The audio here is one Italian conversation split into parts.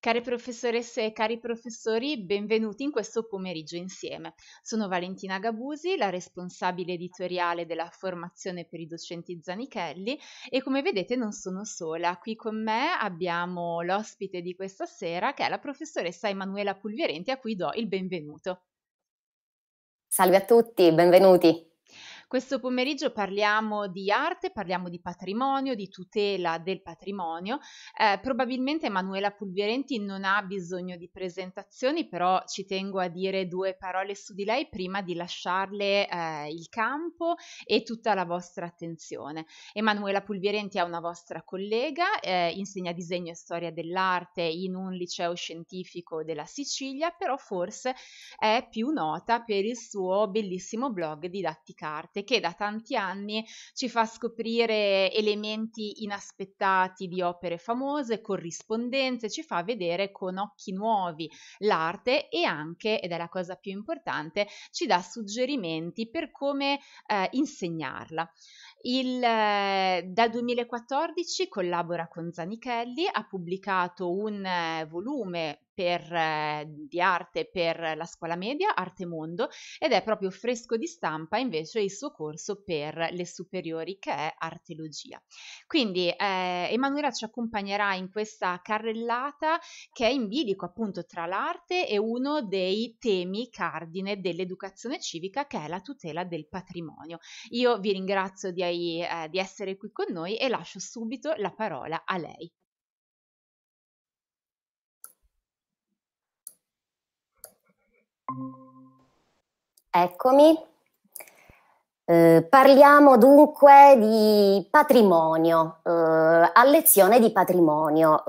Care professoresse e cari professori, benvenuti in questo pomeriggio insieme. Sono Valentina Gabusi, la responsabile editoriale della formazione per i docenti Zanichelli e come vedete non sono sola. Qui con me abbiamo l'ospite di questa sera che è la professoressa Emanuela Pulverenti a cui do il benvenuto. Salve a tutti, benvenuti. Questo pomeriggio parliamo di arte, parliamo di patrimonio, di tutela del patrimonio. Eh, probabilmente Emanuela Pulvierenti non ha bisogno di presentazioni, però ci tengo a dire due parole su di lei prima di lasciarle eh, il campo e tutta la vostra attenzione. Emanuela Pulvierenti è una vostra collega, eh, insegna disegno e storia dell'arte in un liceo scientifico della Sicilia, però forse è più nota per il suo bellissimo blog Didattica Arte forte che da tanti anni ci fa scoprire elementi inaspettati di opere famose, corrispondenze, ci fa vedere con occhi nuovi l'arte e anche, ed è la cosa più importante, ci dà suggerimenti per come eh, insegnarla. Il, eh, dal 2014 collabora con Zanichelli, ha pubblicato un eh, volume per, eh, di arte per la scuola media, Arte Mondo, ed è proprio fresco di stampa invece il suo corso per le superiori che è Arteologia. Quindi eh, Emanuela ci accompagnerà in questa carrellata che è in bilico appunto tra l'arte e uno dei temi cardine dell'educazione civica che è la tutela del patrimonio. Io vi ringrazio di lei eh, di essere qui con noi e lascio subito la parola a lei. Eccomi. Eh, parliamo dunque di patrimonio, eh, a lezione di patrimonio,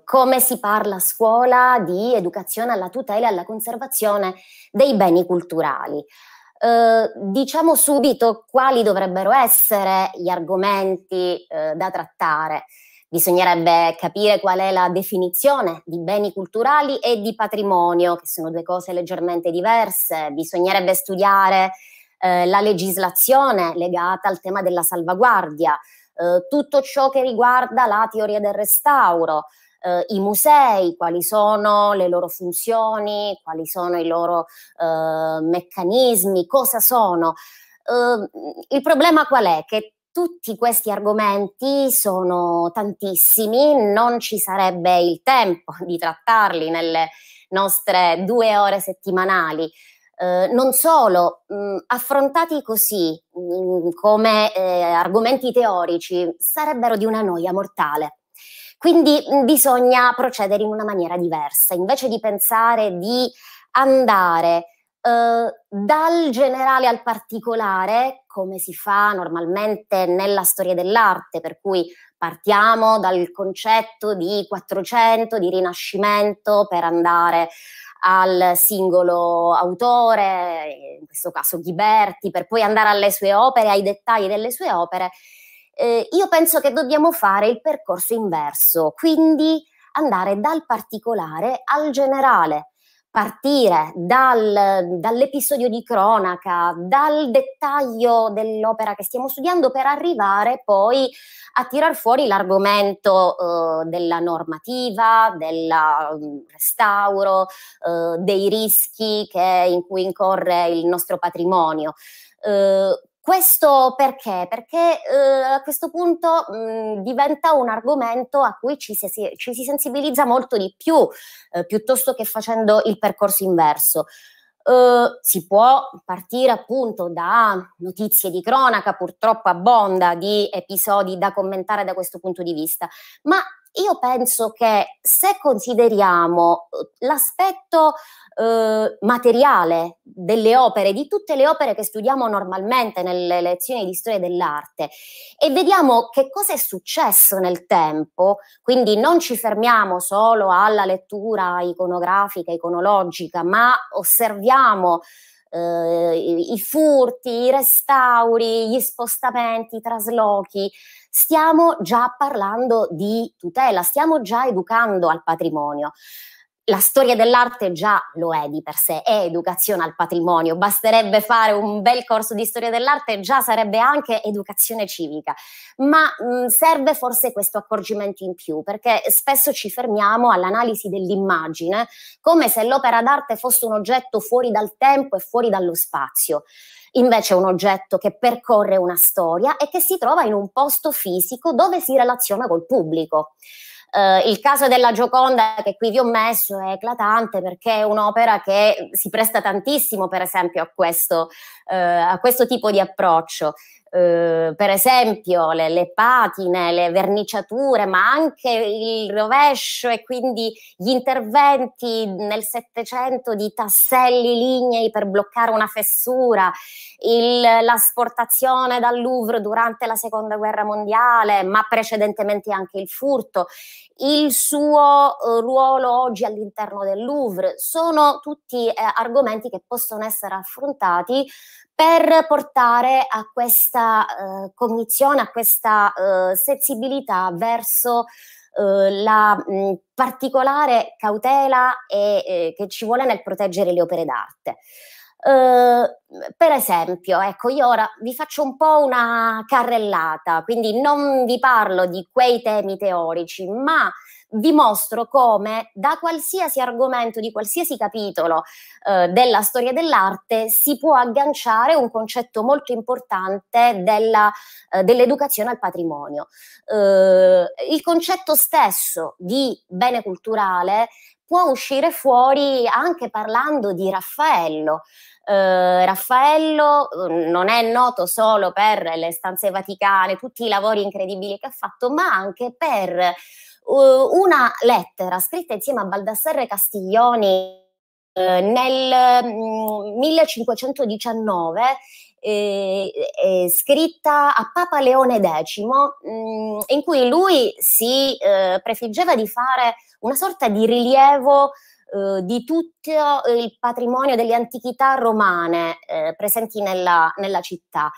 eh, come si parla a scuola di educazione alla tutela e alla conservazione dei beni culturali eh, diciamo subito quali dovrebbero essere gli argomenti eh, da trattare. Bisognerebbe capire qual è la definizione di beni culturali e di patrimonio, che sono due cose leggermente diverse. Bisognerebbe studiare eh, la legislazione legata al tema della salvaguardia, eh, tutto ciò che riguarda la teoria del restauro, eh, i musei, quali sono le loro funzioni, quali sono i loro eh, meccanismi, cosa sono. Eh, il problema qual è? Che tutti questi argomenti sono tantissimi, non ci sarebbe il tempo di trattarli nelle nostre due ore settimanali. Eh, non solo, mh, mm, affrontati così mh, mm, come eh, argomenti teorici sarebbero di una noia mortale. Quindi bisogna procedere in una maniera diversa, invece di pensare di andare Uh, dal generale al particolare, come si fa normalmente nella storia dell'arte, per cui partiamo dal concetto di 400, di rinascimento, per andare al singolo autore, in questo caso Ghiberti, per poi andare alle sue opere, ai dettagli delle sue opere eh, io penso che dobbiamo fare il percorso inverso, quindi andare dal particolare al generale, partire dal, dall'episodio di cronaca, dal dettaglio dell'opera che stiamo studiando per arrivare poi a tirar fuori l'argomento eh, della normativa, del mm, restauro, eh, dei rischi che, in cui incorre il nostro patrimonio. Eh, questo perché? Perché eh, a questo punto mh, mm, diventa un argomento a cui ci si, ci si sensibilizza molto di più, eh, piuttosto che facendo il percorso inverso. Uh, si può partire appunto da notizie di cronaca, purtroppo abbonda di episodi da commentare da questo punto di vista, ma io penso che se consideriamo eh, l'aspetto eh, materiale delle opere, di tutte le opere che studiamo normalmente nelle lezioni di storia dell'arte e vediamo che cosa è successo nel tempo, quindi non ci fermiamo solo alla lettura iconografica, iconologica, ma osserviamo eh, i furti, i restauri, gli spostamenti, i traslochi. Stiamo già parlando di tutela, stiamo già educando al patrimonio la storia dell'arte già lo è di per sé, è educazione al patrimonio, basterebbe fare un bel corso di storia dell'arte e già sarebbe anche educazione civica, ma mh, serve forse questo accorgimento in più perché spesso ci fermiamo all'analisi dell'immagine come se l'opera d'arte fosse un oggetto fuori dal tempo e fuori dallo spazio invece è un oggetto che percorre una storia e che si trova in un posto fisico dove si relaziona col pubblico. Uh, il caso della Gioconda che qui vi ho messo è eclatante perché è un'opera che si presta tantissimo, per esempio, a questo, uh, a questo tipo di approccio. Eh, per esempio le, le, patine, le verniciature, ma anche il rovescio e quindi gli interventi nel Settecento di tasselli lignei per bloccare una fessura, l'asportazione dal Louvre durante la Seconda Guerra Mondiale, ma precedentemente anche il furto, il suo eh, ruolo oggi all'interno del Louvre, sono tutti eh, argomenti che possono essere affrontati per portare a questa eh, cognizione, a questa eh, sensibilità verso eh, la mh, mm, particolare cautela e, eh, che ci vuole nel proteggere le opere d'arte. Eh, per esempio, ecco, io ora vi faccio un po' una carrellata, quindi non vi parlo di quei temi teorici, ma vi mostro come da qualsiasi argomento, di qualsiasi capitolo eh, della storia dell'arte si può agganciare un concetto molto importante della, eh, dell'educazione al patrimonio. Eh, il concetto stesso di bene culturale può uscire fuori anche parlando di Raffaello. Eh, Raffaello mm, non è noto solo per le stanze vaticane, tutti i lavori incredibili che ha fatto, ma anche per uh, una lettera scritta insieme a Baldassarre Castiglioni eh, nel mm, 1519 eh, eh, scritta a Papa Leone X, mh, mm, in cui lui si eh, prefiggeva di fare una sorta di rilievo eh, di tutto eh, il patrimonio delle antichità romane eh, presenti nella, nella città.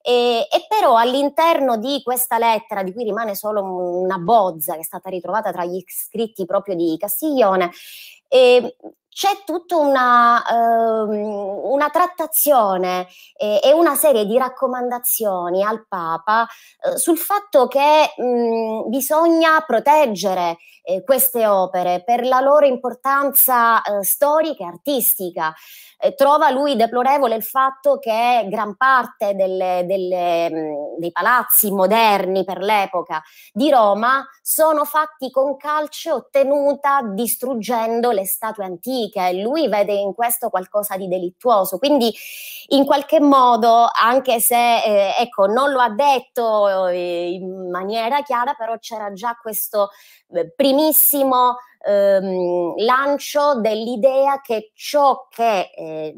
E, e, però all'interno di questa lettera, di cui rimane solo una bozza che è stata ritrovata tra gli scritti proprio di Castiglione, eh, c'è tutta una, ehm, una trattazione eh, e una serie di raccomandazioni al Papa eh, sul fatto che mh, bisogna proteggere eh, queste opere per la loro importanza eh, storica e artistica. Eh, trova lui deplorevole il fatto che gran parte delle, delle, mh, dei palazzi moderni per l'epoca di Roma sono fatti con calce ottenuta distruggendo le statue antiche che lui vede in questo qualcosa di delittuoso. Quindi in qualche modo, anche se eh, ecco, non lo ha detto eh, in maniera chiara, però c'era già questo eh, primissimo ehm, lancio dell'idea che ciò che eh,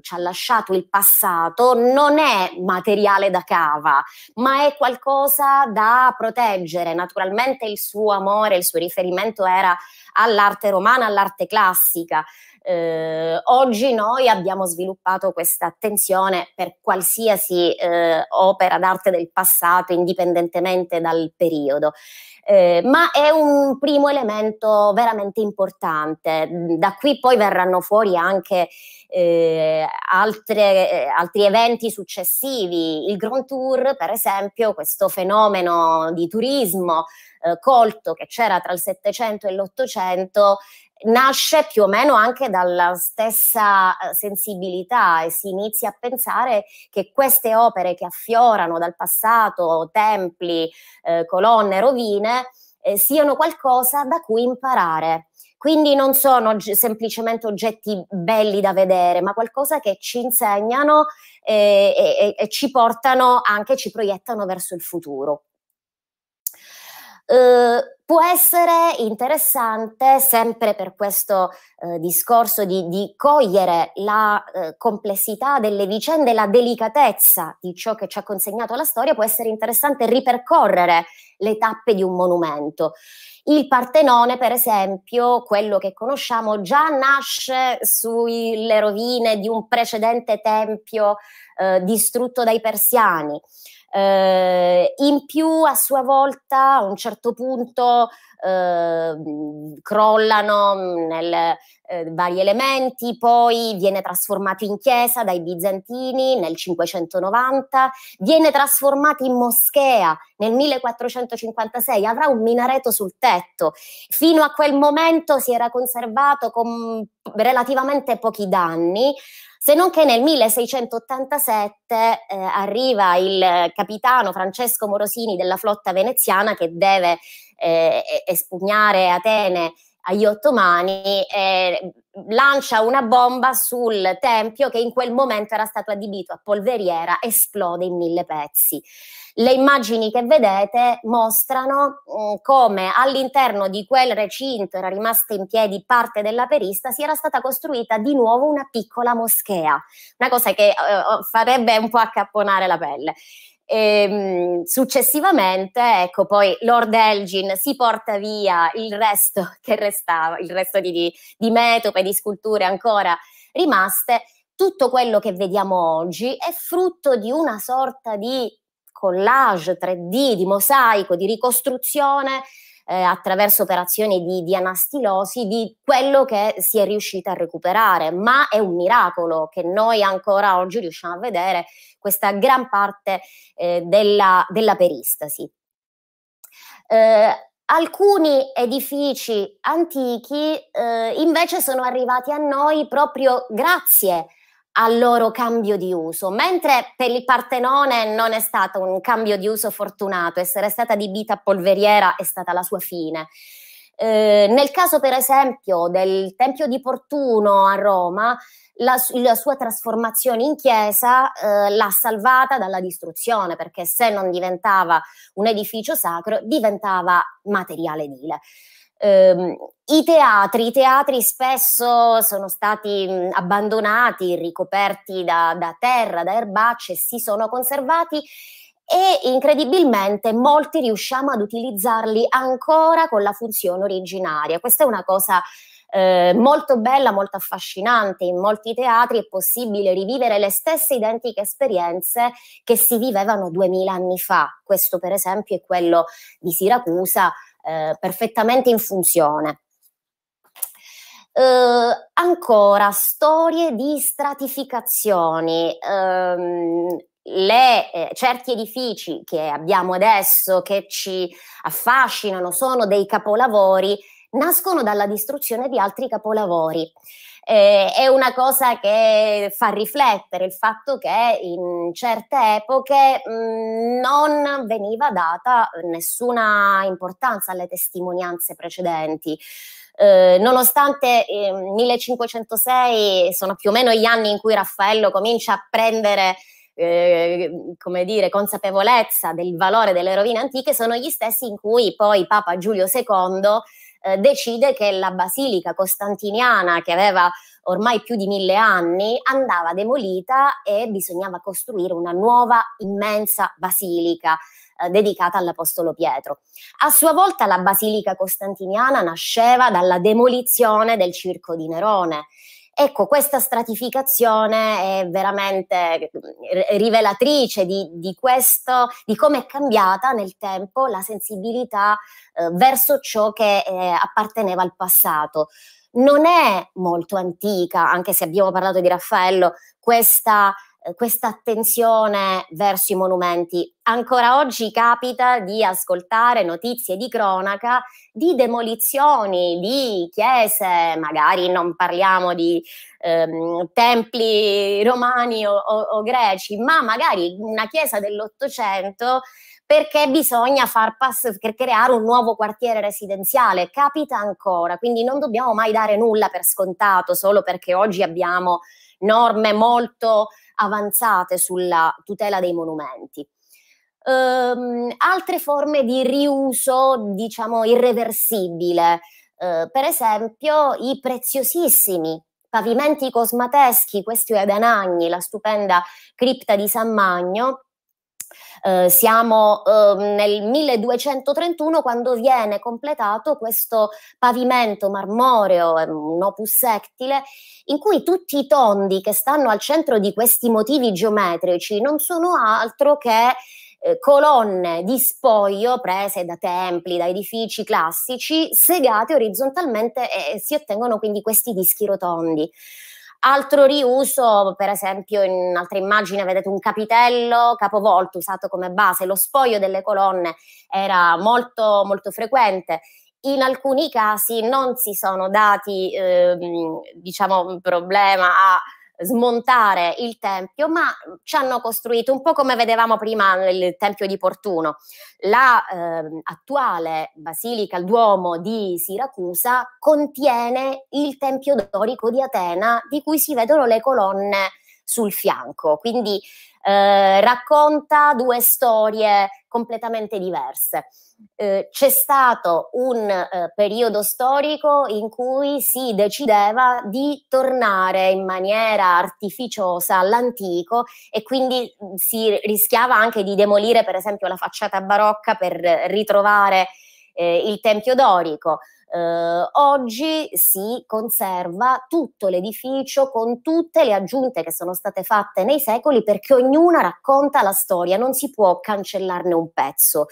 ci ha lasciato il passato non è materiale da cava, ma è qualcosa da proteggere. Naturalmente il suo amore, il suo riferimento era all'arte romana, all'arte classica. Eh, oggi noi abbiamo sviluppato questa attenzione per qualsiasi eh, opera d'arte del passato, indipendentemente dal periodo. Eh, ma è un primo elemento veramente importante. Da qui poi verranno fuori anche eh, altre, eh, altri eventi successivi. Il Grand Tour, per esempio, questo fenomeno di turismo eh, colto che c'era tra il Settecento e l'Ottocento, nasce più o meno anche dalla stessa eh, sensibilità e si inizia a pensare che queste opere che affiorano dal passato templi, eh, colonne, rovine, eh, siano qualcosa da cui imparare. Quindi non sono g- semplicemente oggetti belli da vedere, ma qualcosa che ci insegnano eh, e, e, e ci portano anche, ci proiettano verso il futuro eh, può essere interessante, sempre per questo eh, discorso di, di, cogliere la eh, complessità delle vicende, la delicatezza di ciò che ci ha consegnato la storia, può essere interessante ripercorrere le tappe di un monumento. Il Partenone, per esempio, quello che conosciamo, già nasce sulle rovine di un precedente tempio eh, distrutto dai persiani. Eh, in più, a sua volta, a un certo punto eh, crollano nel, eh, vari elementi, poi viene trasformato in chiesa dai bizantini nel 590, viene trasformato in moschea nel 1456, avrà un minareto sul tetto. Fino a quel momento si era conservato con relativamente pochi danni se non che nel 1687 eh, arriva il capitano Francesco Morosini della flotta veneziana che deve eh, espugnare Atene agli ottomani, eh, lancia una bomba sul tempio che in quel momento era stato adibito a polveriera, esplode in mille pezzi. Le immagini che vedete mostrano mh, mm, come all'interno di quel recinto era rimasta in piedi parte della perista, si era stata costruita di nuovo una piccola moschea, una cosa che eh, eh farebbe un po' accapponare la pelle. E, ehm, successivamente, ecco, poi Lord Elgin si porta via il resto che restava, il resto di, di, di metope, di sculture ancora rimaste. Tutto quello che vediamo oggi è frutto di una sorta di collage 3D, di mosaico, di ricostruzione eh, attraverso operazioni di, di anastilosi di quello che si è riuscita a recuperare, ma è un miracolo che noi ancora oggi riusciamo a vedere questa gran parte eh, della, della, peristasi. Eh, Alcuni edifici antichi eh, invece sono arrivati a noi proprio grazie a al loro cambio di uso, mentre per il Partenone non è stato un cambio di uso fortunato, essere stata adibita a polveriera è stata la sua fine. Eh, nel caso, per esempio, del Tempio di Portuno a Roma, la, la sua trasformazione in chiesa eh, l'ha salvata dalla distruzione, perché se non diventava un edificio sacro, diventava materiale edile. Ehm, i teatri, I teatri spesso sono stati abbandonati, ricoperti da, da terra, da erbacce, si sono conservati e incredibilmente molti riusciamo ad utilizzarli ancora con la funzione originaria. Questa è una cosa eh, molto bella, molto affascinante. In molti teatri è possibile rivivere le stesse identiche esperienze che si vivevano duemila anni fa. Questo per esempio è quello di Siracusa eh, perfettamente in funzione. Eh, ancora storie di stratificazioni. Ehm, le, eh, certi edifici che abbiamo adesso, che ci affascinano, sono dei capolavori, nascono dalla distruzione di altri capolavori eh, è una cosa che fa riflettere il fatto che in certe epoche mh, mm, non veniva data nessuna importanza alle testimonianze precedenti. Eh, nonostante eh, 1506 sono più o meno gli anni in cui Raffaello comincia a prendere eh, come dire, consapevolezza del valore delle rovine antiche sono gli stessi in cui poi Papa Giulio II eh, decide che la basilica costantiniana, che aveva ormai più di mille anni, andava demolita e bisognava costruire una nuova immensa basilica eh, dedicata all'Apostolo Pietro. A sua volta la Basilica Costantiniana nasceva dalla demolizione del circo di Nerone Ecco, questa stratificazione è veramente mm, rivelatrice di, di, questo, di come è cambiata nel tempo la sensibilità eh, verso ciò che eh, apparteneva al passato non è molto antica, anche se abbiamo parlato di Raffaello, questa eh, questa attenzione verso i monumenti. Ancora oggi capita di ascoltare notizie di cronaca di demolizioni di chiese, magari non parliamo di ehm, templi romani o, o, o greci, ma magari una chiesa dell'Ottocento perché bisogna far pass- creare un nuovo quartiere residenziale. Capita ancora, quindi non dobbiamo mai dare nulla per scontato solo perché oggi abbiamo norme molto avanzate sulla tutela dei monumenti. Ehm, altre forme di riuso, diciamo, irreversibile, eh, per esempio i preziosissimi pavimenti cosmateschi, questi ad Anagni, la stupenda cripta di San Magno, eh, siamo eh, nel 1231 quando viene completato questo pavimento marmoreo, un opus sectile, in cui tutti i tondi che stanno al centro di questi motivi geometrici non sono altro che eh, colonne di spoglio prese da templi, da edifici classici, segate orizzontalmente e si ottengono quindi questi dischi rotondi. Altro riuso, per esempio, in un'altra immagine vedete un capitello capovolto usato come base, lo spoglio delle colonne era molto, molto frequente. In alcuni casi non si sono dati, eh, diciamo, un problema a smontare il Tempio, ma ci hanno costruito un po' come vedevamo prima nel Tempio di Portuno. La eh, attuale Basilica, il Duomo di Siracusa, contiene il Tempio dorico di Atena, di cui si vedono le colonne sul fianco. Quindi eh, racconta due storie completamente diverse. Eh, c'è stato un eh, periodo storico in cui si decideva di tornare in maniera artificiosa all'antico e quindi mm, si rischiava anche di demolire per esempio la facciata barocca per ritrovare eh, il tempio dorico. Eh, oggi si conserva tutto l'edificio con tutte le aggiunte che sono state fatte nei secoli perché ognuna racconta la storia, non si può cancellarne un pezzo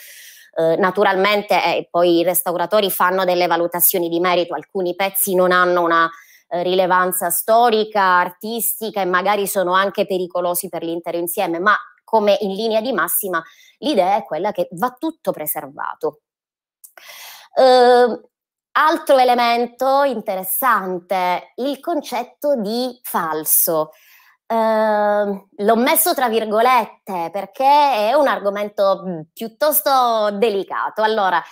ehm, naturalmente eh, poi i restauratori fanno delle valutazioni di merito, alcuni pezzi non hanno una eh, rilevanza storica, artistica e magari sono anche pericolosi per l'intero insieme, ma come in linea di massima l'idea è quella che va tutto preservato. Eh, Altro elemento interessante, il concetto di falso. Uh, l'ho messo tra virgolette perché è un argomento mm, piuttosto delicato. Allora,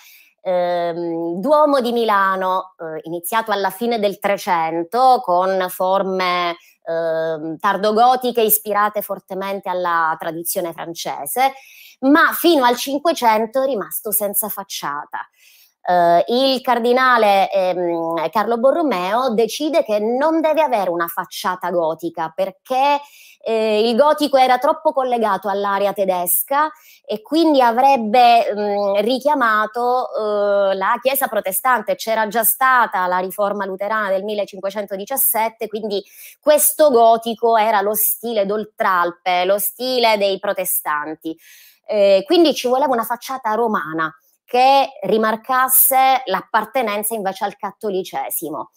ehm, Duomo di Milano, eh, iniziato alla fine del Trecento con forme eh, tardogotiche ispirate fortemente alla tradizione francese, ma fino al Cinquecento è rimasto senza facciata eh, il cardinale ehm, Carlo Borromeo decide che non deve avere una facciata gotica perché eh, il gotico era troppo collegato all'area tedesca e quindi avrebbe mh, mm, richiamato eh, la Chiesa protestante. C'era già stata la riforma luterana del 1517, quindi questo gotico era lo stile d'oltralpe, lo stile dei protestanti. Eh, quindi ci voleva una facciata romana che rimarcasse l'appartenenza invece al cattolicesimo.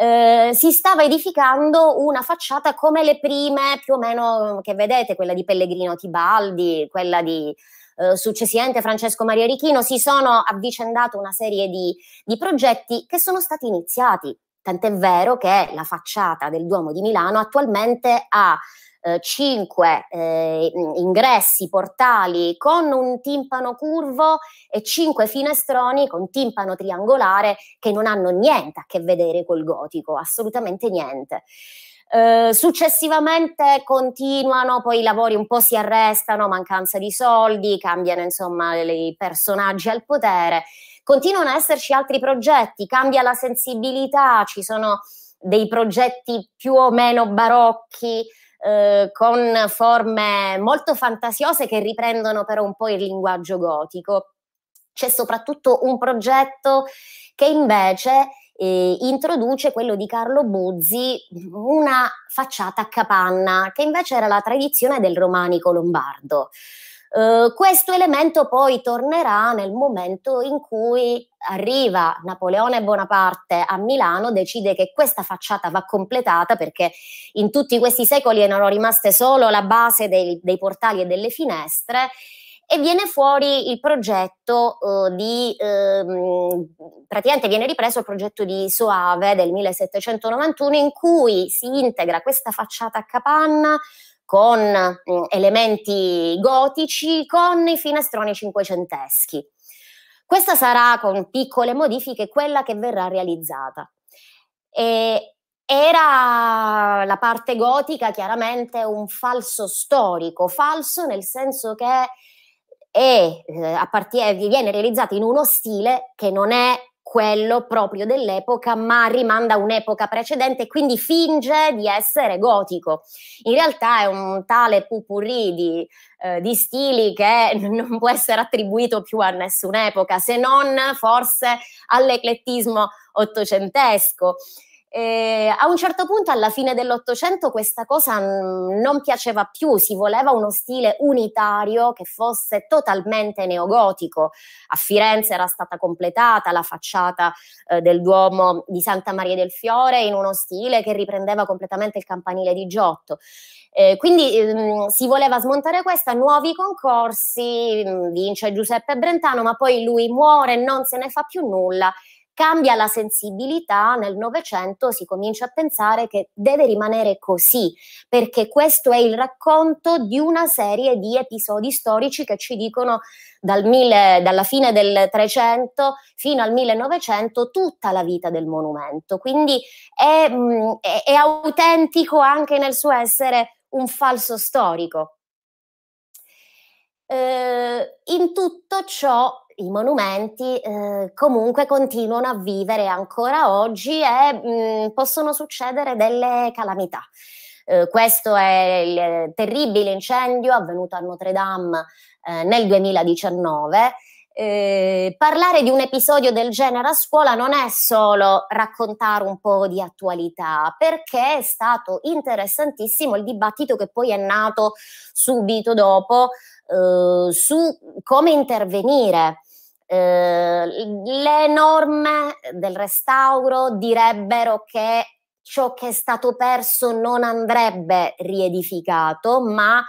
Eh, si stava edificando una facciata come le prime più o meno che vedete, quella di Pellegrino Tibaldi, quella di eh, successivamente Francesco Maria Richino, si sono avvicendate una serie di, di progetti che sono stati iniziati. Tant'è vero che la facciata del Duomo di Milano attualmente ha eh, 5 eh, ingressi, portali con un timpano curvo e 5 finestroni con timpano triangolare che non hanno niente a che vedere col gotico, assolutamente niente. Eh, successivamente continuano, poi i lavori un po' si arrestano, mancanza di soldi, cambiano insomma i personaggi al potere, continuano ad esserci altri progetti, cambia la sensibilità, ci sono dei progetti più o meno barocchi, eh, con forme molto fantasiose che riprendono però un po' il linguaggio gotico. C'è soprattutto un progetto che invece eh, introduce quello di Carlo Buzzi, una facciata a capanna, che invece era la tradizione del romanico lombardo. Eh, questo elemento poi tornerà nel momento in cui arriva Napoleone Bonaparte a Milano, decide che questa facciata va completata perché in tutti questi secoli erano rimaste solo la base dei, dei portali e delle finestre e viene fuori il progetto eh, di, ehm, praticamente viene ripreso il progetto di Soave del 1791 in cui si integra questa facciata a capanna con mh, eh, elementi gotici, con i finestroni cinquecenteschi. Questa sarà con piccole modifiche quella che verrà realizzata. E era la parte gotica chiaramente un falso storico, falso nel senso che è, eh, eh viene realizzato in uno stile che non è quello proprio dell'epoca, ma rimanda a un'epoca precedente e quindi finge di essere gotico. In realtà è un tale pupurri di, eh, di stili che non può essere attribuito più a nessun'epoca, se non forse all'eclettismo ottocentesco. E eh, a un certo punto, alla fine dell'Ottocento, questa cosa mm, non piaceva più, si voleva uno stile unitario che fosse totalmente neogotico. A Firenze era stata completata la facciata eh, del Duomo di Santa Maria del Fiore in uno stile che riprendeva completamente il campanile di Giotto. Eh, quindi ehm, si voleva smontare questa, nuovi concorsi, mm, vince Giuseppe Brentano, ma poi lui muore, non se ne fa più nulla cambia la sensibilità nel Novecento, si comincia a pensare che deve rimanere così, perché questo è il racconto di una serie di episodi storici che ci dicono dal mille, dalla fine del Trecento fino al 1900 tutta la vita del monumento. Quindi è, mm, è, è autentico anche nel suo essere un falso storico. Eh, in tutto ciò i monumenti eh, comunque continuano a vivere ancora oggi e mh, mm, possono succedere delle calamità. Eh, questo è il terribile incendio avvenuto a Notre Dame eh, nel 2019. Eh, parlare di un episodio del genere a scuola non è solo raccontare un po' di attualità, perché è stato interessantissimo il dibattito che poi è nato subito dopo eh, su come intervenire Ehm, le norme del restauro direbbero che ciò che è stato perso non andrebbe riedificato, ma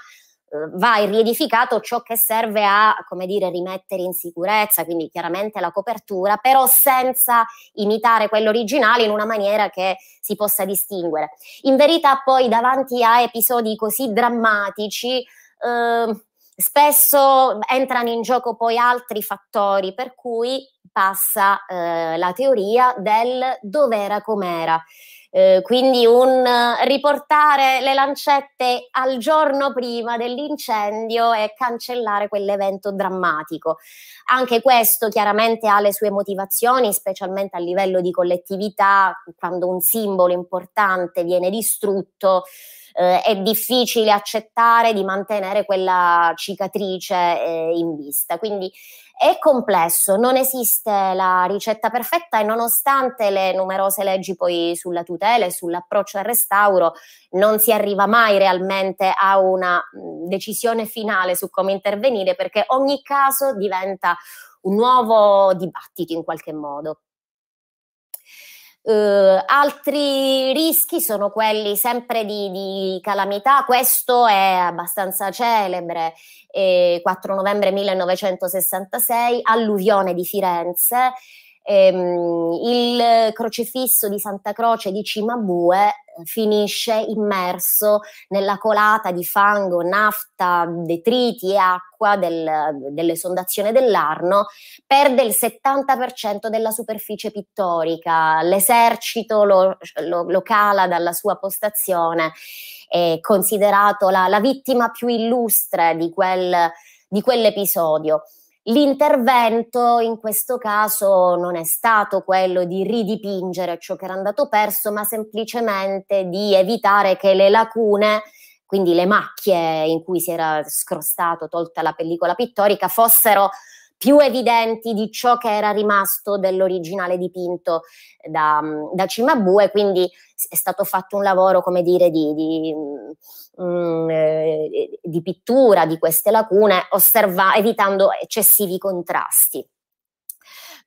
ehm, va riedificato ciò che serve a, come dire, rimettere in sicurezza, quindi chiaramente la copertura, però senza imitare quello originale in una maniera che si possa distinguere. In verità poi davanti a episodi così drammatici eh, Spesso entrano in gioco poi altri fattori, per cui passa eh, la teoria del dov'era com'era. Eh, quindi un riportare le lancette al giorno prima dell'incendio e cancellare quell'evento drammatico. Anche questo chiaramente ha le sue motivazioni, specialmente a livello di collettività, quando un simbolo importante viene distrutto eh, è difficile accettare di mantenere quella cicatrice eh, in vista. Quindi è complesso, non esiste la ricetta perfetta e nonostante le numerose leggi poi sulla tutela e sull'approccio al restauro, non si arriva mai realmente a una decisione finale su come intervenire perché ogni caso diventa un nuovo dibattito in qualche modo. Uh, altri rischi sono quelli sempre di, di, calamità, questo è abbastanza celebre, eh, 4 novembre 1966, alluvione di Firenze, Ehm, il crocifisso di Santa Croce di Cimabue eh, finisce immerso nella colata di fango, nafta, detriti e acqua del, dell'esondazione dell'Arno, perde il 70% della superficie pittorica, l'esercito lo, lo, lo cala dalla sua postazione, è considerato la, la vittima più illustre di, quel, di quell'episodio. L'intervento in questo caso non è stato quello di ridipingere ciò che era andato perso, ma semplicemente di evitare che le lacune quindi le macchie in cui si era scrostato, tolta la pellicola pittorica, fossero più evidenti di ciò che era rimasto dell'originale dipinto da, mm, da Cimabue, quindi è stato fatto un lavoro, come dire, di, di, mm, mm, eh, di pittura di queste lacune, osserva- evitando eccessivi contrasti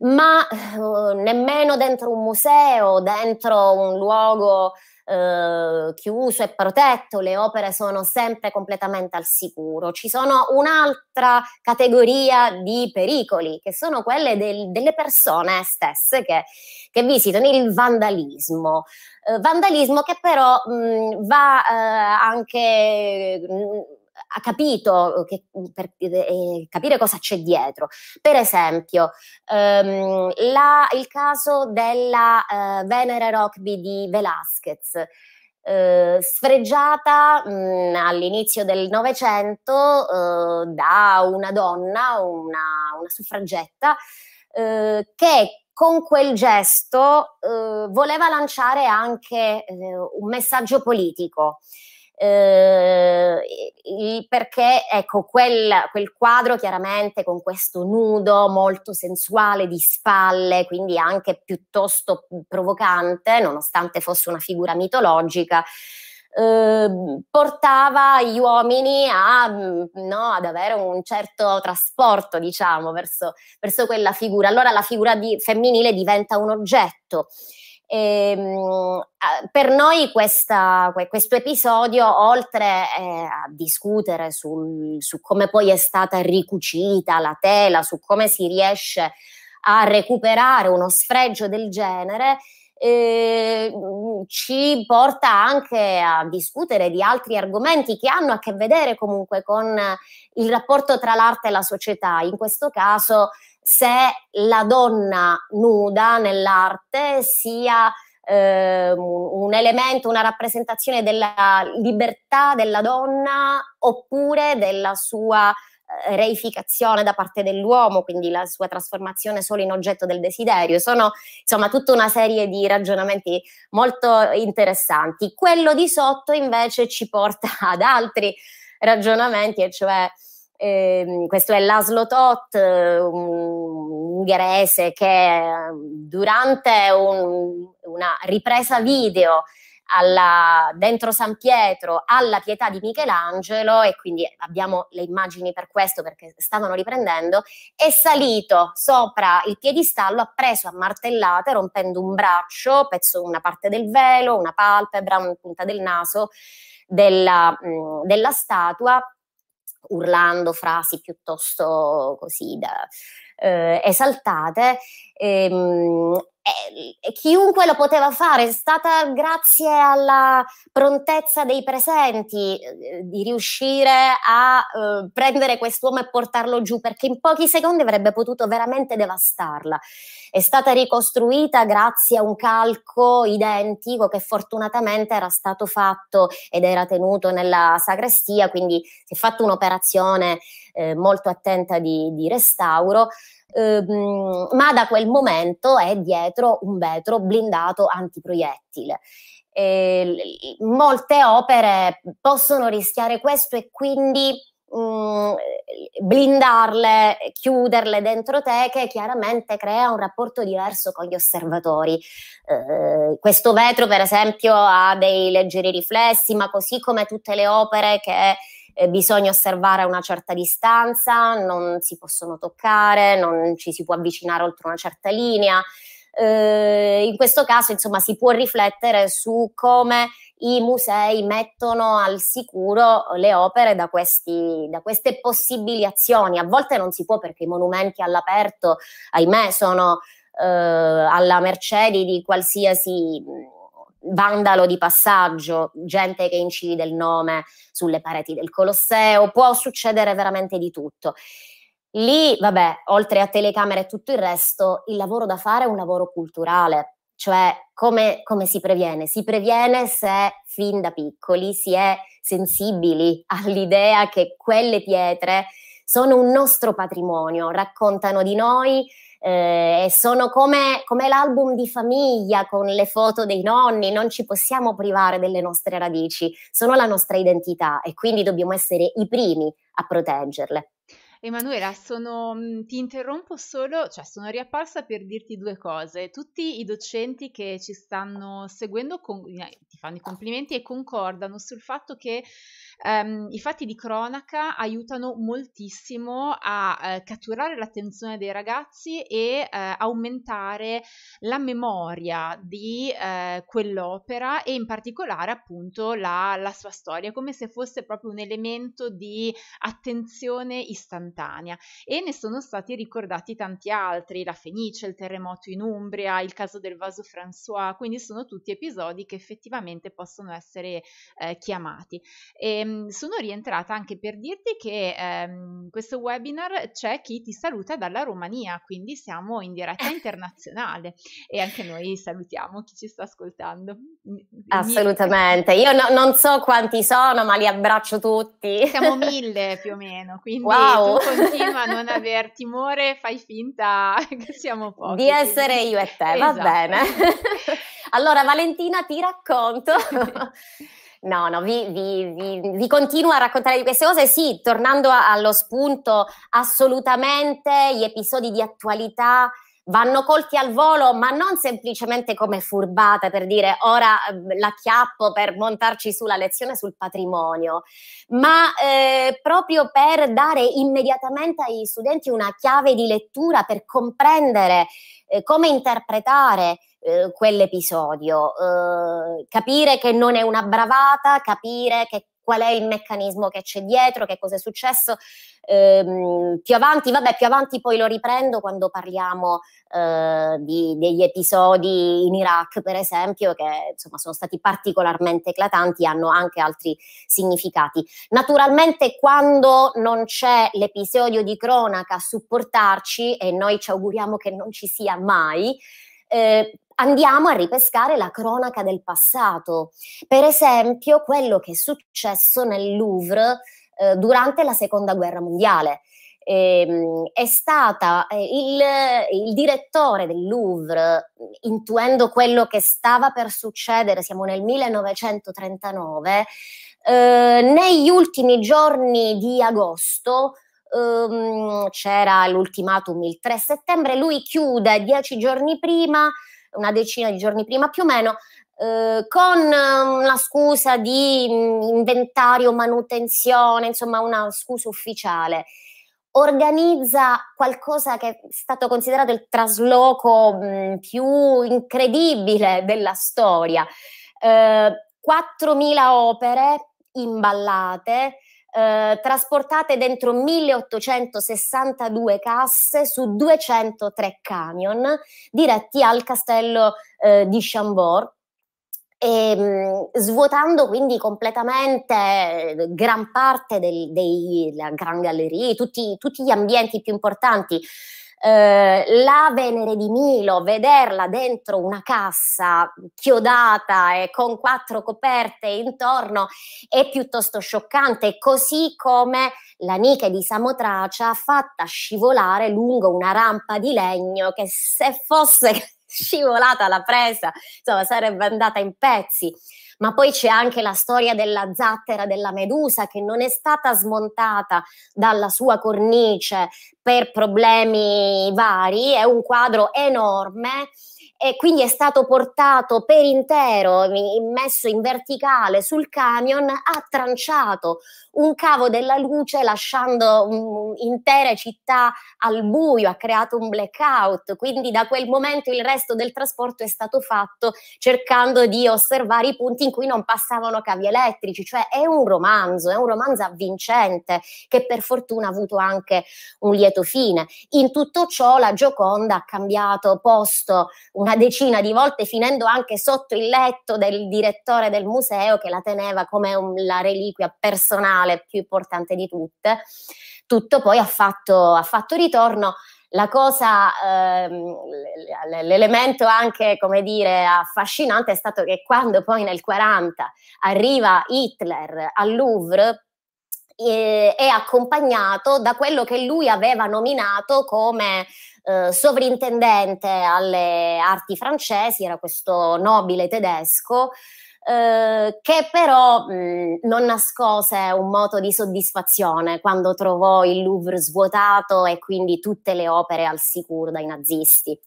ma eh, nemmeno dentro un museo, dentro un luogo eh, chiuso e protetto, le opere sono sempre completamente al sicuro. Ci sono un'altra categoria di pericoli, che sono quelle del, delle persone stesse che, che, visitano il vandalismo. Eh, vandalismo che però mh, mm, va eh, anche... Mh, mm, ha capito eh, che, mm, per eh, eh, capire cosa c'è dietro. Per esempio, ehm, la, il caso della eh, Venere Rockby di Velázquez. Eh, sfregiata mm, all'inizio del Novecento eh, da una donna, una, una suffragetta, che con quel gesto voleva lanciare anche un messaggio politico eh, perché ecco quel, quel, quadro chiaramente con questo nudo molto sensuale di spalle, quindi anche piuttosto provocante, nonostante fosse una figura mitologica, ehm, portava gli uomini a, mm, no, ad avere un certo trasporto, diciamo, verso, verso quella figura. Allora la figura di, femminile diventa un oggetto e, ehm, per noi questa, questo episodio, oltre eh, a discutere su, su, come poi è stata ricucita la tela, su come si riesce a recuperare uno sfregio del genere, eh, ci porta anche a discutere di altri argomenti che hanno a che vedere comunque con il rapporto tra l'arte e la società. In questo caso se la donna nuda nell'arte sia eh, un elemento, una rappresentazione della libertà della donna oppure della sua eh, reificazione da parte dell'uomo, quindi la sua trasformazione solo in oggetto del desiderio. Sono insomma tutta una serie di ragionamenti molto interessanti. Quello di sotto invece ci porta ad altri ragionamenti, e cioè Ehm, questo è Laszlo Tot, un ungherese che durante un, una ripresa video alla, dentro San Pietro alla pietà di Michelangelo, e quindi abbiamo le immagini per questo perché stavano riprendendo, è salito sopra il piedistallo, ha preso a martellate, rompendo un braccio, pezzo, una parte del velo, una palpebra, una punta del naso della, mm, della statua urlando frasi piuttosto così da, eh, esaltate, ehm, eh, chiunque lo poteva fare, è stata grazie alla prontezza dei presenti eh, di riuscire a eh, prendere quest'uomo e portarlo giù, perché in pochi secondi avrebbe potuto veramente devastarla. È stata ricostruita grazie a un calco identico che fortunatamente era stato fatto ed era tenuto nella sagrestia, quindi si è fatta un'operazione eh, molto attenta di, di restauro, ehm, ma da quel momento è dietro un vetro blindato antiproiettile. E, molte opere possono rischiare questo e quindi mm, blindarle, chiuderle dentro te che chiaramente crea un rapporto diverso con gli osservatori. Eh, questo vetro per esempio ha dei leggeri riflessi, ma così come tutte le opere che eh, bisogna osservare a una certa distanza, non si possono toccare, non ci si può avvicinare oltre una certa linea. Eh, in questo caso, insomma, si può riflettere su come i musei mettono al sicuro le opere da, questi, da, queste possibili azioni. A volte non si può perché i monumenti all'aperto, ahimè, sono eh, alla mercé di qualsiasi vandalo di passaggio, gente che incide il nome sulle pareti del Colosseo, può succedere veramente di tutto. Lì, vabbè, oltre a telecamere e tutto il resto, il lavoro da fare è un lavoro culturale, cioè come, come, si previene? Si previene se fin da piccoli si è sensibili all'idea che quelle pietre sono un nostro patrimonio, raccontano di noi, eh, sono come, come, l'album di famiglia con le foto dei nonni, non ci possiamo privare delle nostre radici, sono la nostra identità e quindi dobbiamo essere i primi a proteggerle. Emanuela, sono, mm, ti interrompo solo, cioè sono riapparsa per dirti due cose. Tutti i docenti che ci stanno seguendo con, eh, ti fanno i complimenti e concordano sul fatto che Um, I fatti di cronaca aiutano moltissimo a uh, catturare l'attenzione dei ragazzi e uh, aumentare la memoria di uh, quell'opera e in particolare appunto la, la sua storia, come se fosse proprio un elemento di attenzione istantanea. E ne sono stati ricordati tanti altri, la Fenice, il terremoto in Umbria, il caso del vaso François, quindi sono tutti episodi che effettivamente possono essere eh, chiamati. E, ehm, Ehm, sono rientrata anche per dirti che ehm, questo webinar c'è chi ti saluta dalla Romania, quindi siamo in diretta internazionale e anche noi salutiamo chi ci sta ascoltando. Assolutamente, io no, non so quanti sono, ma li abbraccio tutti. Siamo mille più o meno, quindi wow. continua a non aver timore, fai finta che siamo pochi. Di essere quindi. io e te, esatto. va bene. Allora Valentina ti racconto No, no, vi, vi, vi, vi, continuo a raccontare di queste cose. Sì, tornando a, allo spunto, assolutamente gli episodi di attualità vanno colti al volo, ma non semplicemente come furbata per dire ora ehm, la chiappo per montarci su la lezione sul patrimonio, ma eh, proprio per dare immediatamente agli studenti una chiave di lettura per comprendere eh, come interpretare eh, quell'episodio, eh, capire che non è una bravata, capire che qual è il meccanismo che c'è dietro, che cosa è successo. Ehm, più avanti, vabbè, più avanti poi lo riprendo quando parliamo eh, di, degli episodi in Iraq, per esempio, che insomma sono stati particolarmente eclatanti, hanno anche altri significati. Naturalmente, quando non c'è l'episodio di cronaca a supportarci, e noi ci auguriamo che non ci sia mai, eh, andiamo a ripescare la cronaca del passato. Per esempio, quello che è successo nel Louvre eh, durante la Seconda Guerra Mondiale. Eh, è stata eh, il, il, direttore del Louvre, intuendo quello che stava per succedere, siamo nel 1939, eh, negli ultimi giorni di agosto um, c'era l'ultimatum il 3 settembre, lui chiude dieci giorni prima, una decina di giorni prima più o meno, eh, con ehm, la scusa di mm, inventario, manutenzione, insomma una scusa ufficiale. Organizza qualcosa che è stato considerato il trasloco mh, mm, più incredibile della storia. Eh, 4.000 opere imballate, eh, trasportate dentro 1862 casse su 203 camion diretti al castello eh, di Chambord, e, ehm, svuotando quindi completamente eh, gran parte della Gran Galleria, tutti, tutti, gli ambienti più importanti eh, la Venere di Milo, vederla dentro una cassa chiodata e con quattro coperte intorno è piuttosto scioccante, così come la Nike di Samotracia fatta scivolare lungo una rampa di legno che se fosse scivolata la presa, insomma, sarebbe andata in pezzi ma poi c'è anche la storia della zattera, della medusa, che non è stata smontata dalla sua cornice per problemi vari, è un quadro enorme e quindi è stato portato per intero, messo in verticale sul camion, ha tranciato un cavo della luce lasciando um, intere città al buio, ha creato un blackout, quindi da quel momento il resto del trasporto è stato fatto cercando di osservare i punti in cui non passavano cavi elettrici, cioè è un romanzo, è un romanzo avvincente che per fortuna ha avuto anche un lieto fine. In tutto ciò la Gioconda ha cambiato posto una una decina di volte, finendo anche sotto il letto del direttore del museo che la teneva come un, la reliquia personale più importante di tutte. Tutto poi ha fatto, ha fatto ritorno. La cosa, ehm, l'elemento anche, come dire, affascinante è stato che quando poi nel 40 arriva Hitler al Louvre, eh, è accompagnato da quello che lui aveva nominato come eh, sovrintendente alle arti francesi, era questo nobile tedesco. Eh, che però mh, non nascose un moto di soddisfazione quando trovò il Louvre svuotato e quindi tutte le opere al sicuro dai nazisti.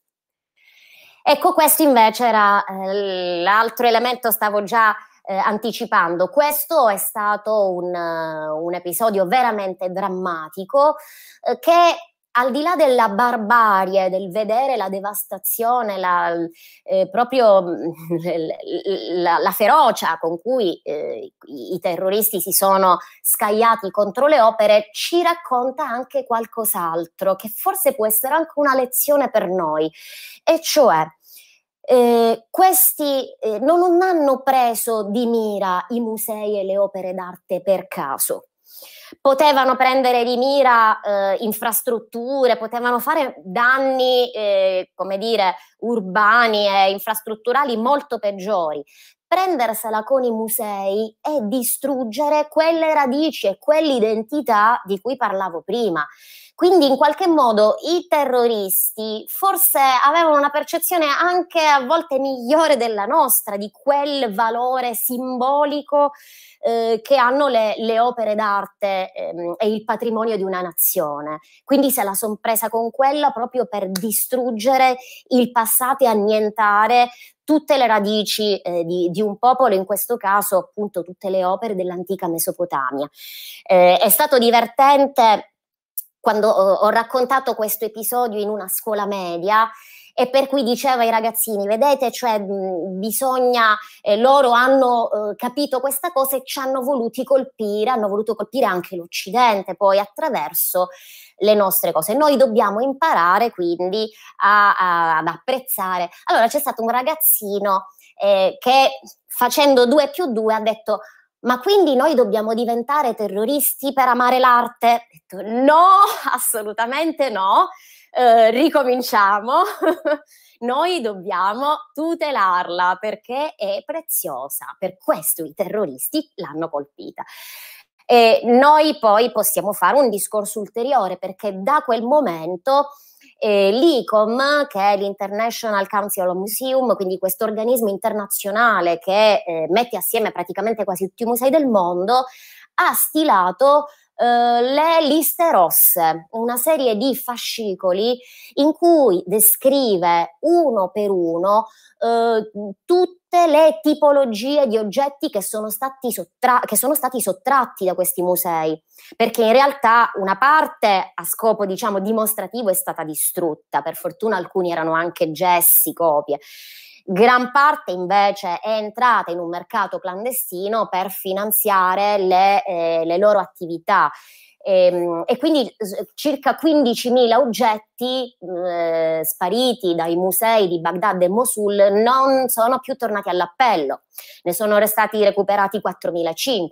Ecco, questo invece era eh, l'altro elemento, stavo già eh, anticipando. Questo è stato un, uh, un episodio veramente drammatico eh, che al di là della barbarie, del vedere la devastazione, la, eh, proprio mm, la, la, ferocia con cui eh, i terroristi si sono scagliati contro le opere, ci racconta anche qualcos'altro che forse può essere anche una lezione per noi, e cioè eh, questi eh, non hanno preso di mira i musei e le opere d'arte per caso Potevano prendere di mira eh, infrastrutture, potevano fare danni, eh, come dire, urbani e infrastrutturali molto peggiori prendersela con i musei è distruggere quelle radici e quell'identità di cui parlavo prima. Quindi in qualche modo i terroristi forse avevano una percezione anche a volte migliore della nostra di quel valore simbolico eh, che hanno le, le opere d'arte ehm, e il patrimonio di una nazione. Quindi se la sono presa con quella proprio per distruggere il passato e annientare tutte le radici eh, di, di, un popolo, in questo caso appunto tutte le opere dell'antica Mesopotamia. Eh, è stato divertente quando ho raccontato questo episodio in una scuola media e per cui diceva ai ragazzini, vedete, cioè bisogna, eh, loro hanno eh, capito questa cosa e ci hanno voluti colpire, hanno voluto colpire anche l'Occidente poi attraverso le nostre cose. Noi dobbiamo imparare quindi a, a, ad apprezzare. Allora c'è stato un ragazzino eh, che facendo due più due ha detto ma quindi noi dobbiamo diventare terroristi per amare l'arte? Detto, no, assolutamente no, eh, ricominciamo. noi dobbiamo tutelarla perché è preziosa, per questo i terroristi l'hanno colpita. E noi poi possiamo fare un discorso ulteriore perché da quel momento eh, l'ICOM, che è l'International Council of Museum, quindi questo organismo internazionale che eh, mette assieme praticamente quasi tutti i musei del mondo, ha stilato eh, le liste rosse, una serie di fascicoli in cui descrive uno per uno eh, tutte le tipologie di oggetti che sono, sottra- che sono stati sottratti da questi musei, perché in realtà una parte a scopo diciamo dimostrativo è stata distrutta, per fortuna alcuni erano anche gessi, copie gran parte invece è entrata in un mercato clandestino per finanziare le, eh, le loro attività. E, ehm, e, quindi circa 15.000 oggetti mm, eh, spariti dai musei di Baghdad e Mosul non sono più tornati all'appello, ne sono restati recuperati 4.005.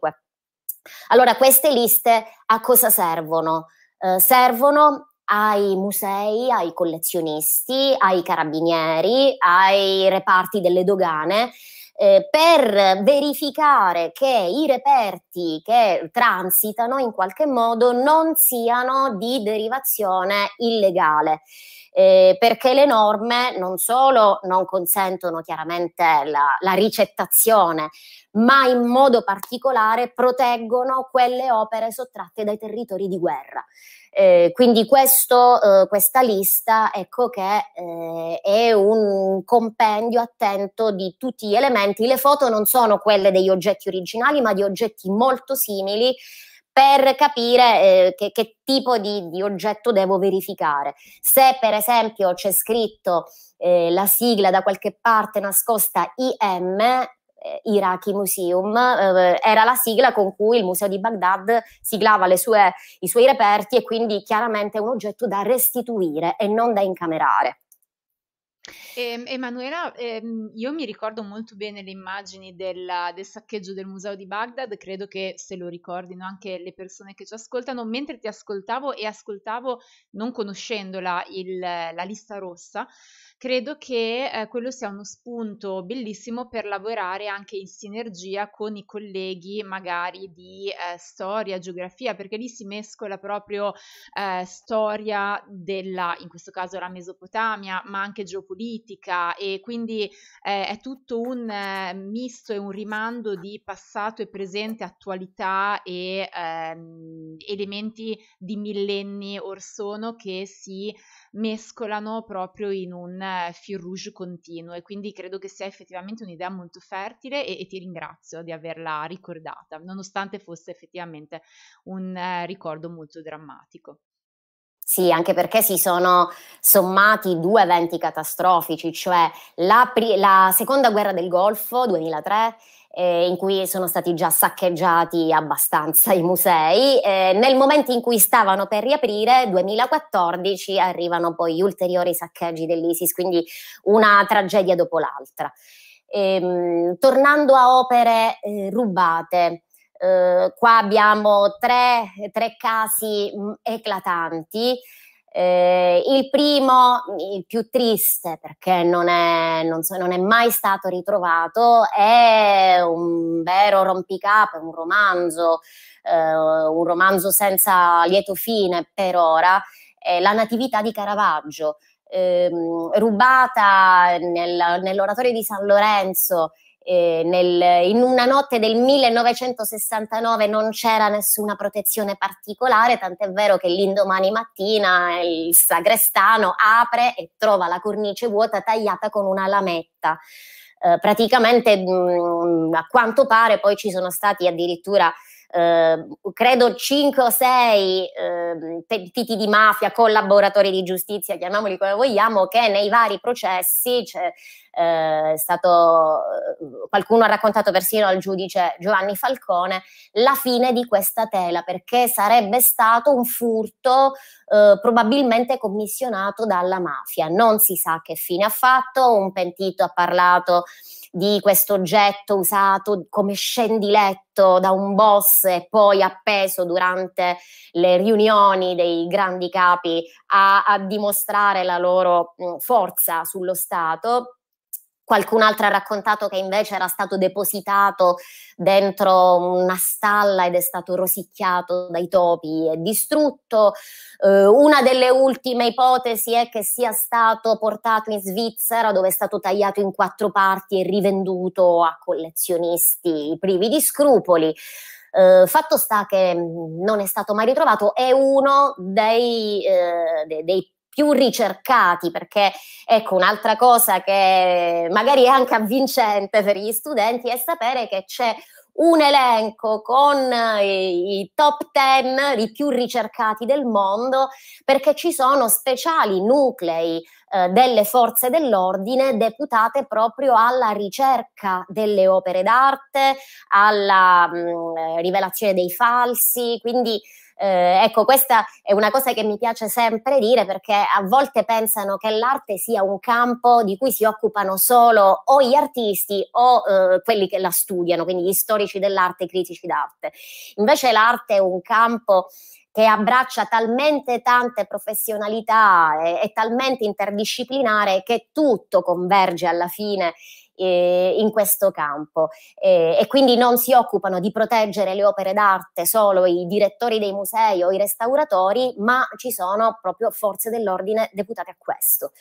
Allora queste liste a cosa servono? Eh, servono ai musei, ai collezionisti, ai carabinieri, ai reparti delle dogane. Eh, per verificare che i reperti che transitano in qualche modo non siano di derivazione illegale. Eh, perché le norme non solo non consentono chiaramente la, la ricettazione, ma in modo particolare proteggono quelle opere sottratte dai territori di guerra. Eh, quindi questo, eh, questa lista ecco che eh, è un compendio attento di tutti gli elementi. Le foto non sono quelle degli oggetti originali, ma di oggetti molto simili per capire eh, che, che, tipo di, di, oggetto devo verificare. Se per esempio c'è scritto eh, la sigla da qualche parte nascosta IM, eh, Iraqi Museum, eh, era la sigla con cui il museo di Baghdad siglava sue, i suoi reperti e quindi chiaramente è un oggetto da restituire e non da incamerare. Eh, Emanuela, ehm, io mi ricordo molto bene le immagini della, del saccheggio del museo di Baghdad, credo che se lo ricordino anche le persone che ci ascoltano, mentre ti ascoltavo e ascoltavo non conoscendola il, la lista rossa, credo che eh, quello sia uno spunto bellissimo per lavorare anche in sinergia con i colleghi magari di eh, storia, geografia, perché lì si mescola proprio eh, storia della, in questo caso la Mesopotamia, ma anche geopolitica e quindi eh, è tutto un eh, misto e un rimando di passato e presente, attualità e ehm, elementi di millenni or sono che si mescolano proprio in un eh, fil rouge continuo e quindi credo che sia effettivamente un'idea molto fertile e, e ti ringrazio di averla ricordata, nonostante fosse effettivamente un eh, ricordo molto drammatico. Sì, anche perché si sono sommati due eventi catastrofici, cioè la, la seconda guerra del Golfo 2003 eh, in cui sono stati già saccheggiati abbastanza i musei. Eh, nel momento in cui stavano per riaprire, 2014, arrivano poi gli ulteriori saccheggi dell'ISIS, quindi una tragedia dopo l'altra. Ehm, tornando a opere eh, rubate, eh, qua abbiamo tre, tre casi mm, eclatanti. Eh, il primo, il più triste perché non è, non, so, non è, mai stato ritrovato, è un vero rompicapo, un romanzo, eh, un romanzo senza lieto fine per ora, è La Natività di Caravaggio, eh, rubata nel, nell'oratorio di San Lorenzo eh, nel, in una notte del 1969 non c'era nessuna protezione particolare, tant'è vero che l'indomani mattina il sagrestano apre e trova la cornice vuota tagliata con una lametta. Eh, praticamente mh, mm, a quanto pare poi ci sono stati addirittura eh, credo 5 o 6 eh, pentiti di mafia, collaboratori di giustizia, chiamiamoli come vogliamo, che nei vari processi cioè, eh, stato, eh, qualcuno ha raccontato persino al giudice Giovanni Falcone la fine di questa tela perché sarebbe stato un furto eh, probabilmente commissionato dalla mafia. Non si sa che fine ha fatto, un pentito ha parlato di questo oggetto usato come scendiletto da un boss e poi appeso durante le riunioni dei grandi capi a, a dimostrare la loro mh, forza sullo Stato, Qualcun altro ha raccontato che invece era stato depositato dentro una stalla ed è stato rosicchiato dai topi e distrutto. Eh, una delle ultime ipotesi è che sia stato portato in Svizzera dove è stato tagliato in quattro parti e rivenduto a collezionisti privi di scrupoli. Eh, fatto sta che mm, non è stato mai ritrovato, è uno dei, eh, dei più ricercati, perché ecco un'altra cosa che magari è anche avvincente per gli studenti è sapere che c'è un elenco con eh, i, top 10, i più ricercati del mondo, perché ci sono speciali nuclei eh, delle forze dell'ordine deputate proprio alla ricerca delle opere d'arte, alla mh, mm, rivelazione dei falsi, quindi eh, ecco, questa è una cosa che mi piace sempre dire perché a volte pensano che l'arte sia un campo di cui si occupano solo o gli artisti o eh, quelli che la studiano, quindi gli storici dell'arte, i critici d'arte. Invece l'arte è un campo che abbraccia talmente tante professionalità e, e talmente interdisciplinare che tutto converge alla fine eh, in questo campo eh, e quindi non si occupano di proteggere le opere d'arte solo i direttori dei musei o i restauratori, ma ci sono proprio forze dell'ordine deputate a questo.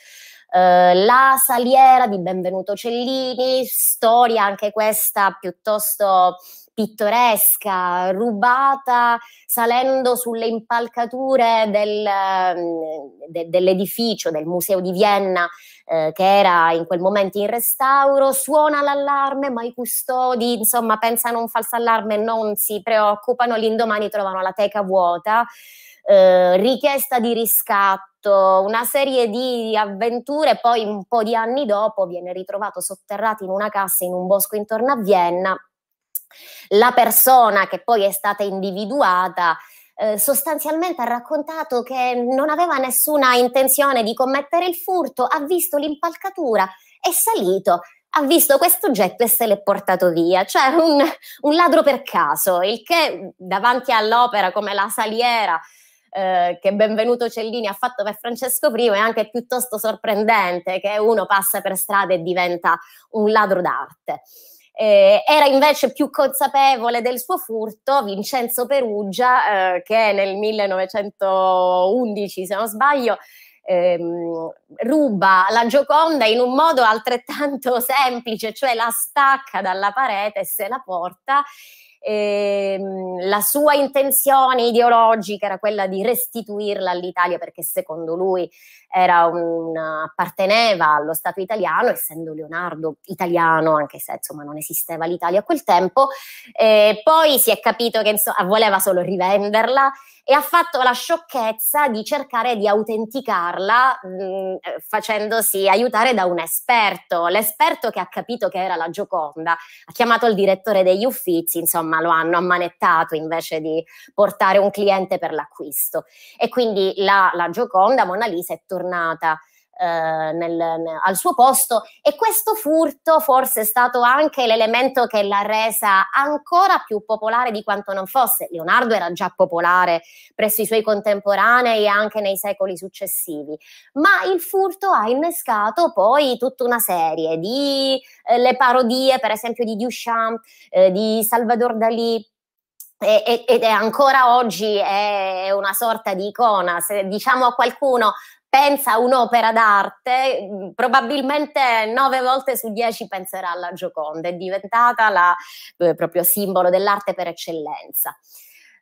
Eh, la saliera di Benvenuto Cellini, storia anche questa piuttosto pittoresca, rubata, salendo sulle impalcature del, mm, de, dell'edificio del Museo di Vienna eh, che era in quel momento in restauro, suona l'allarme, ma i custodi, insomma, pensano a un falso allarme, non si preoccupano, l'indomani trovano la teca vuota. Eh, richiesta di riscatto, una serie di avventure, poi un po' di anni dopo viene ritrovato sotterrato in una cassa in un bosco intorno a Vienna. La persona che poi è stata individuata eh, sostanzialmente ha raccontato che non aveva nessuna intenzione di commettere il furto, ha visto l'impalcatura, è salito, ha visto questo oggetto e se l'è portato via, cioè un, un ladro per caso, il che davanti all'opera come la saliera eh, che Benvenuto Cellini ha fatto per Francesco I è anche piuttosto sorprendente che uno passa per strada e diventa un ladro d'arte. Eh, era invece più consapevole del suo furto Vincenzo Perugia, eh, che nel 1911, se non sbaglio, ehm, ruba la Gioconda in un modo altrettanto semplice, cioè la stacca dalla parete e se la porta ehm, la sua intenzione ideologica era quella di restituirla all'Italia perché secondo lui un, apparteneva allo Stato italiano, essendo Leonardo italiano, anche se insomma non esisteva l'Italia a quel tempo. Eh, poi si è capito che insomma, ah, voleva solo rivenderla e ha fatto la sciocchezza di cercare di autenticarla mh, mm, facendosi aiutare da un esperto, l'esperto che ha capito che era la Gioconda, ha chiamato il direttore degli uffizi, insomma insomma lo hanno ammanettato invece di portare un cliente per l'acquisto. E quindi la, la Gioconda Mona Lisa è tornata eh, nel, nel, al suo posto e questo furto forse è stato anche l'elemento che l'ha resa ancora più popolare di quanto non fosse. Leonardo era già popolare presso i suoi contemporanei e anche nei secoli successivi, ma il furto ha innescato poi tutta una serie di eh, le parodie, per esempio di Duchamp, eh, di Salvador Dalí. ed è ancora oggi è una sorta di icona. Se diciamo a qualcuno pensa a un'opera d'arte, mm, probabilmente nove volte su dieci penserà alla Gioconda, è diventata la, eh, proprio simbolo dell'arte per eccellenza.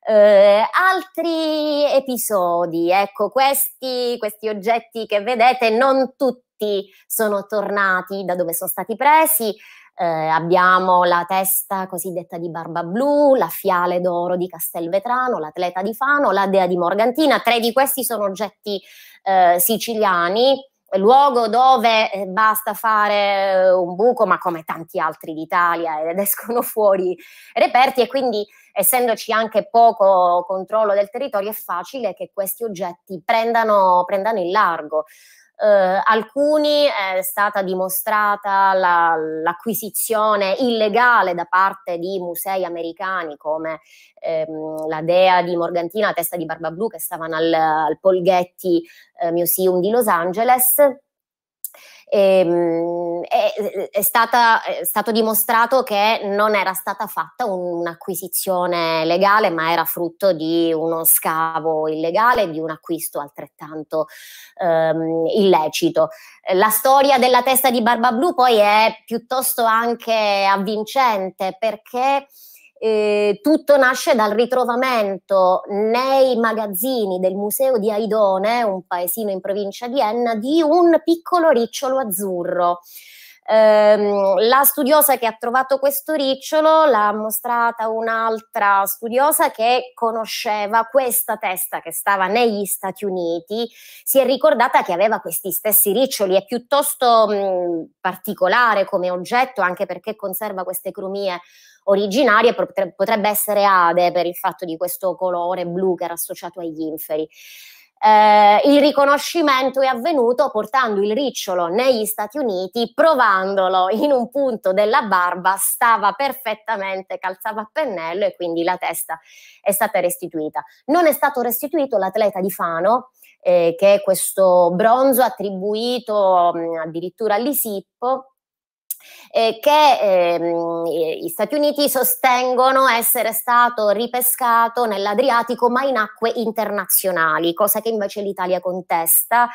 Eh, altri episodi, ecco questi, questi oggetti che vedete, non tutti sono tornati da dove sono stati presi, eh, abbiamo la testa cosiddetta di Barba Blu, la fiale d'oro di Castelvetrano, l'atleta di Fano, la dea di Morgantina. Tre di questi sono oggetti eh, siciliani, luogo dove eh, basta fare eh, un buco, ma come tanti altri d'Italia, ed escono fuori reperti e quindi essendoci anche poco controllo del territorio è facile che questi oggetti prendano, prendano il largo eh, alcuni eh, è stata dimostrata la, l'acquisizione illegale da parte di musei americani come ehm, la dea di Morgantina, la testa di Barba Blu che stavano al, al Polghetti eh, Museum di Los Angeles e, ehm, è, è, stata, è, stato dimostrato che non era stata fatta un'acquisizione legale, ma era frutto di uno scavo illegale, di un acquisto altrettanto ehm, illecito. La storia della testa di Barba Blu poi è piuttosto anche avvincente perché eh, tutto nasce dal ritrovamento nei magazzini del museo di Aidone, un paesino in provincia di Enna, di un piccolo ricciolo azzurro. Ehm, la studiosa che ha trovato questo ricciolo l'ha mostrata un'altra studiosa che conosceva questa testa che stava negli Stati Uniti, si è ricordata che aveva questi stessi riccioli, è piuttosto mh, mm, particolare come oggetto anche perché conserva queste cromie originarie potrebbe essere ade per il fatto di questo colore blu che era associato agli inferi eh, il riconoscimento è avvenuto portando il ricciolo negli Stati Uniti, provandolo in un punto della barba, stava perfettamente, calzava a pennello e quindi la testa è stata restituita. Non è stato restituito l'atleta di Fano, eh, che è questo bronzo attribuito mh, mm, addirittura all'Isippo, eh, che eh, gli Stati Uniti sostengono essere stato ripescato nell'Adriatico ma in acque internazionali, cosa che invece l'Italia contesta.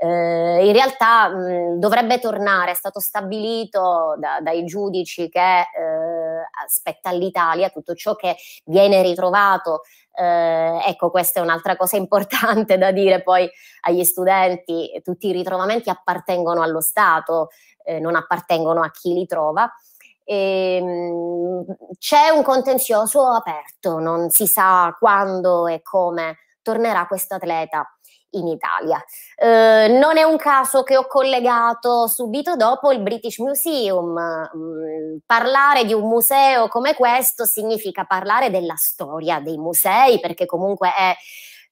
Eh, in realtà mh, mm, dovrebbe tornare, è stato stabilito da, dai giudici che eh, spetta all'Italia tutto ciò che viene ritrovato. Eh, ecco, questa è un'altra cosa importante da dire poi agli studenti, tutti i ritrovamenti appartengono allo Stato, eh, non appartengono a chi li trova. E, ehm, c'è un contenzioso aperto, non si sa quando e come tornerà questo atleta in Italia. Eh, non è un caso che ho collegato subito dopo il British Museum. Mm, parlare di un museo come questo significa parlare della storia dei musei, perché comunque è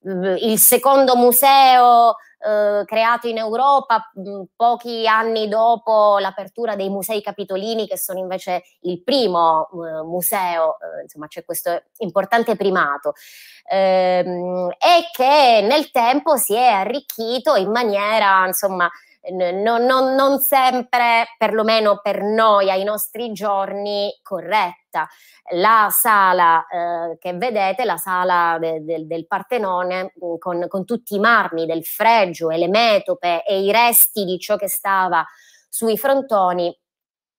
Mm, il secondo museo eh, creato in Europa mh, mm, pochi anni dopo l'apertura dei musei capitolini che sono invece il primo eh, museo, eh, insomma c'è questo importante primato ehm, e che nel tempo si è arricchito in maniera insomma non, non, non sempre, perlomeno per noi ai nostri giorni, corretta. La sala eh, che vedete, la sala de, de, del Partenone, mm, con, con tutti i marmi del fregio e le metope e i resti di ciò che stava sui frontoni,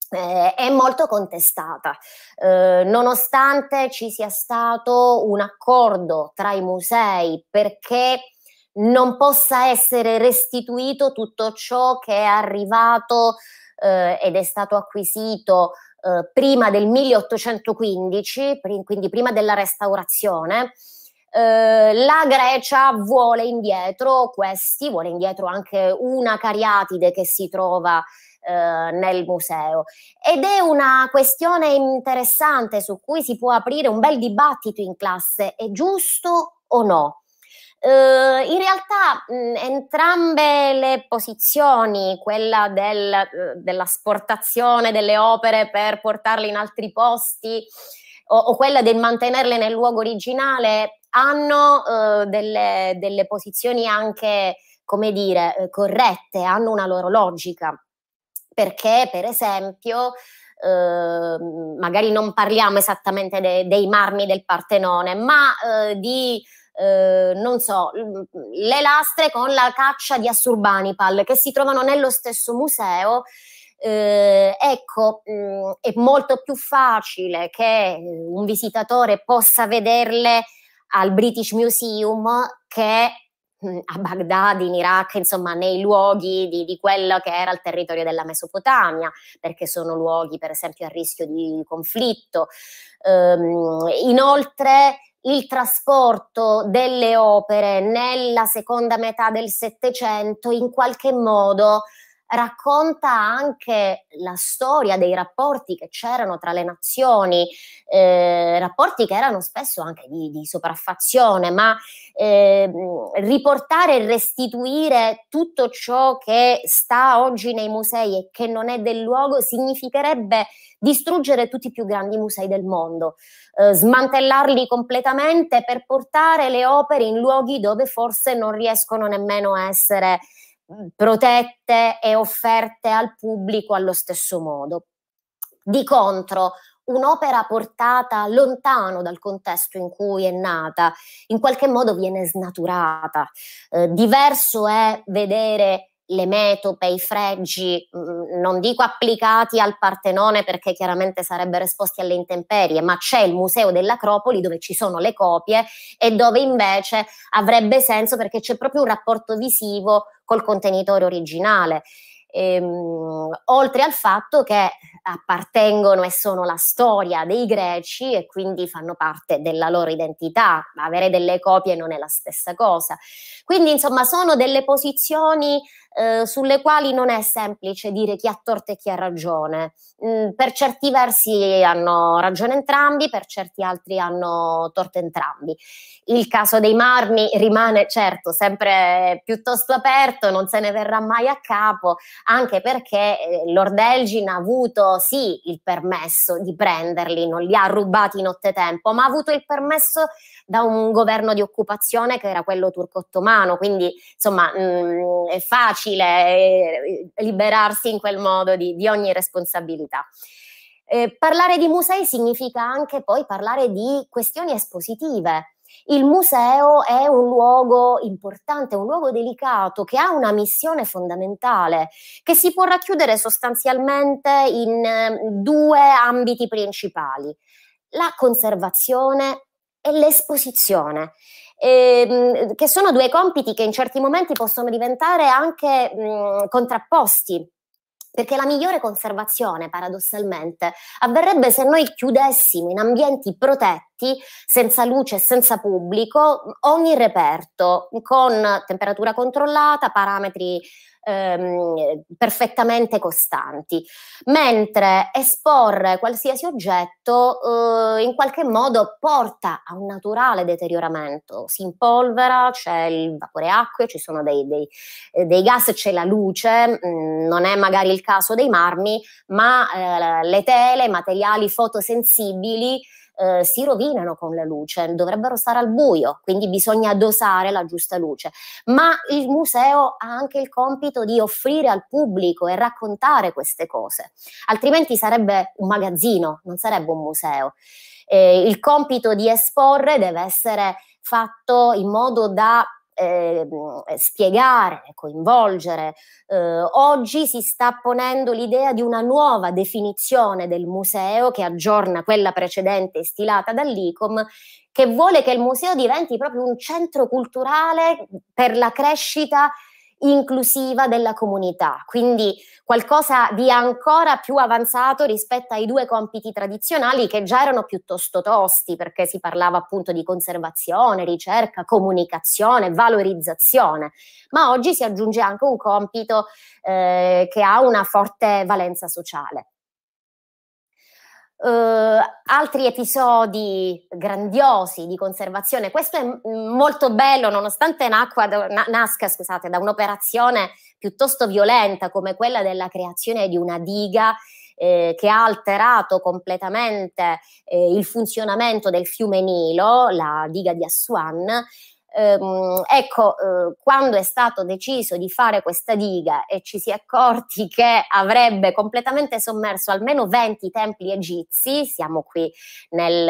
eh, è molto contestata, eh, nonostante ci sia stato un accordo tra i musei perché non possa essere restituito tutto ciò che è arrivato eh, ed è stato acquisito eh, prima del 1815, quindi prima della restaurazione. Eh, la Grecia vuole indietro questi, vuole indietro anche una cariatide che si trova eh, nel museo. Ed è una questione interessante su cui si può aprire un bel dibattito in classe, è giusto o no? Eh, in realtà mh, mm, entrambe le posizioni, quella del, eh, dell'asportazione delle opere per portarle in altri posti o, o quella del mantenerle nel luogo originale, hanno eh, delle, delle, posizioni anche, come dire, eh, corrette, hanno una loro logica. Perché, per esempio, eh, magari non parliamo esattamente de, dei marmi del Partenone, ma eh, di eh, non so, le lastre con la caccia di Assurbanipal che si trovano nello stesso museo. Eh, ecco, mh, mm, è molto più facile che un visitatore possa vederle al British Museum che mh, mm, a Baghdad, in Iraq, insomma, nei luoghi di, di, quello che era il territorio della Mesopotamia, perché sono luoghi, per esempio, a rischio di conflitto. Ehm, inoltre, il trasporto delle opere nella seconda metà del Settecento in qualche modo racconta anche la storia dei rapporti che c'erano tra le nazioni, eh, rapporti che erano spesso anche di, di sopraffazione, ma eh, riportare e restituire tutto ciò che sta oggi nei musei e che non è del luogo significherebbe distruggere tutti i più grandi musei del mondo, eh, smantellarli completamente per portare le opere in luoghi dove forse non riescono nemmeno a essere protette e offerte al pubblico allo stesso modo. Di contro, un'opera portata lontano dal contesto in cui è nata, in qualche modo viene snaturata. Eh, diverso è vedere le metope, i fregi, mm, non dico applicati al Partenone perché chiaramente sarebbero esposti alle intemperie, ma c'è il Museo dell'Acropoli dove ci sono le copie e dove invece avrebbe senso perché c'è proprio un rapporto visivo col contenitore originale. Ehm, oltre al fatto che appartengono e sono la storia dei greci e quindi fanno parte della loro identità, avere delle copie non è la stessa cosa. Quindi insomma sono delle posizioni eh, sulle quali non è semplice dire chi ha torto e chi ha ragione. Mm, per certi versi hanno ragione entrambi, per certi altri hanno torto entrambi. Il caso dei marmi rimane certo sempre piuttosto aperto, non se ne verrà mai a capo, anche perché eh, Lord Elgin ha avuto sì il permesso di prenderli, non li ha rubati nottetempo, ma ha avuto il permesso da un governo di occupazione che era quello turco-ottomano, quindi insomma mh, mm, è facile facile eh, liberarsi in quel modo di, di ogni responsabilità. Eh, parlare di musei significa anche poi parlare di questioni espositive. Il museo è un luogo importante, un luogo delicato che ha una missione fondamentale che si può racchiudere sostanzialmente in eh, due ambiti principali, la conservazione e l'esposizione ehm, che sono due compiti che in certi momenti possono diventare anche mh, contrapposti perché la migliore conservazione, paradossalmente, avverrebbe se noi chiudessimo in ambienti protetti stretti, senza luce, senza pubblico, ogni reperto con temperatura controllata, parametri ehm, perfettamente costanti, mentre esporre qualsiasi oggetto eh, in qualche modo porta a un naturale deterioramento, si impolvera, c'è il vapore acqueo, ci sono dei, dei, eh, dei gas, c'è la luce, mh, mm, non è magari il caso dei marmi, ma eh, le tele, i materiali fotosensibili eh, si rovinano con la luce, dovrebbero stare al buio, quindi bisogna dosare la giusta luce. Ma il museo ha anche il compito di offrire al pubblico e raccontare queste cose, altrimenti sarebbe un magazzino, non sarebbe un museo. Eh, il compito di esporre deve essere fatto in modo da Ehm, eh, spiegare, coinvolgere. Eh, oggi si sta ponendo l'idea di una nuova definizione del museo che aggiorna quella precedente stilata dall'ICOM che vuole che il museo diventi proprio un centro culturale per la crescita inclusiva della comunità, quindi qualcosa di ancora più avanzato rispetto ai due compiti tradizionali che già erano piuttosto tosti perché si parlava appunto di conservazione, ricerca, comunicazione, valorizzazione, ma oggi si aggiunge anche un compito eh, che ha una forte valenza sociale. Uh, altri episodi grandiosi di conservazione. Questo è molto bello, nonostante nacqua, na, nasca scusate, da un'operazione piuttosto violenta come quella della creazione di una diga. Eh, che ha alterato completamente eh, il funzionamento del fiume Nilo, la diga di Assuan. Ehm, ecco, eh, quando è stato deciso di fare questa diga e ci si è accorti che avrebbe completamente sommerso almeno 20 templi egizi, siamo qui nel,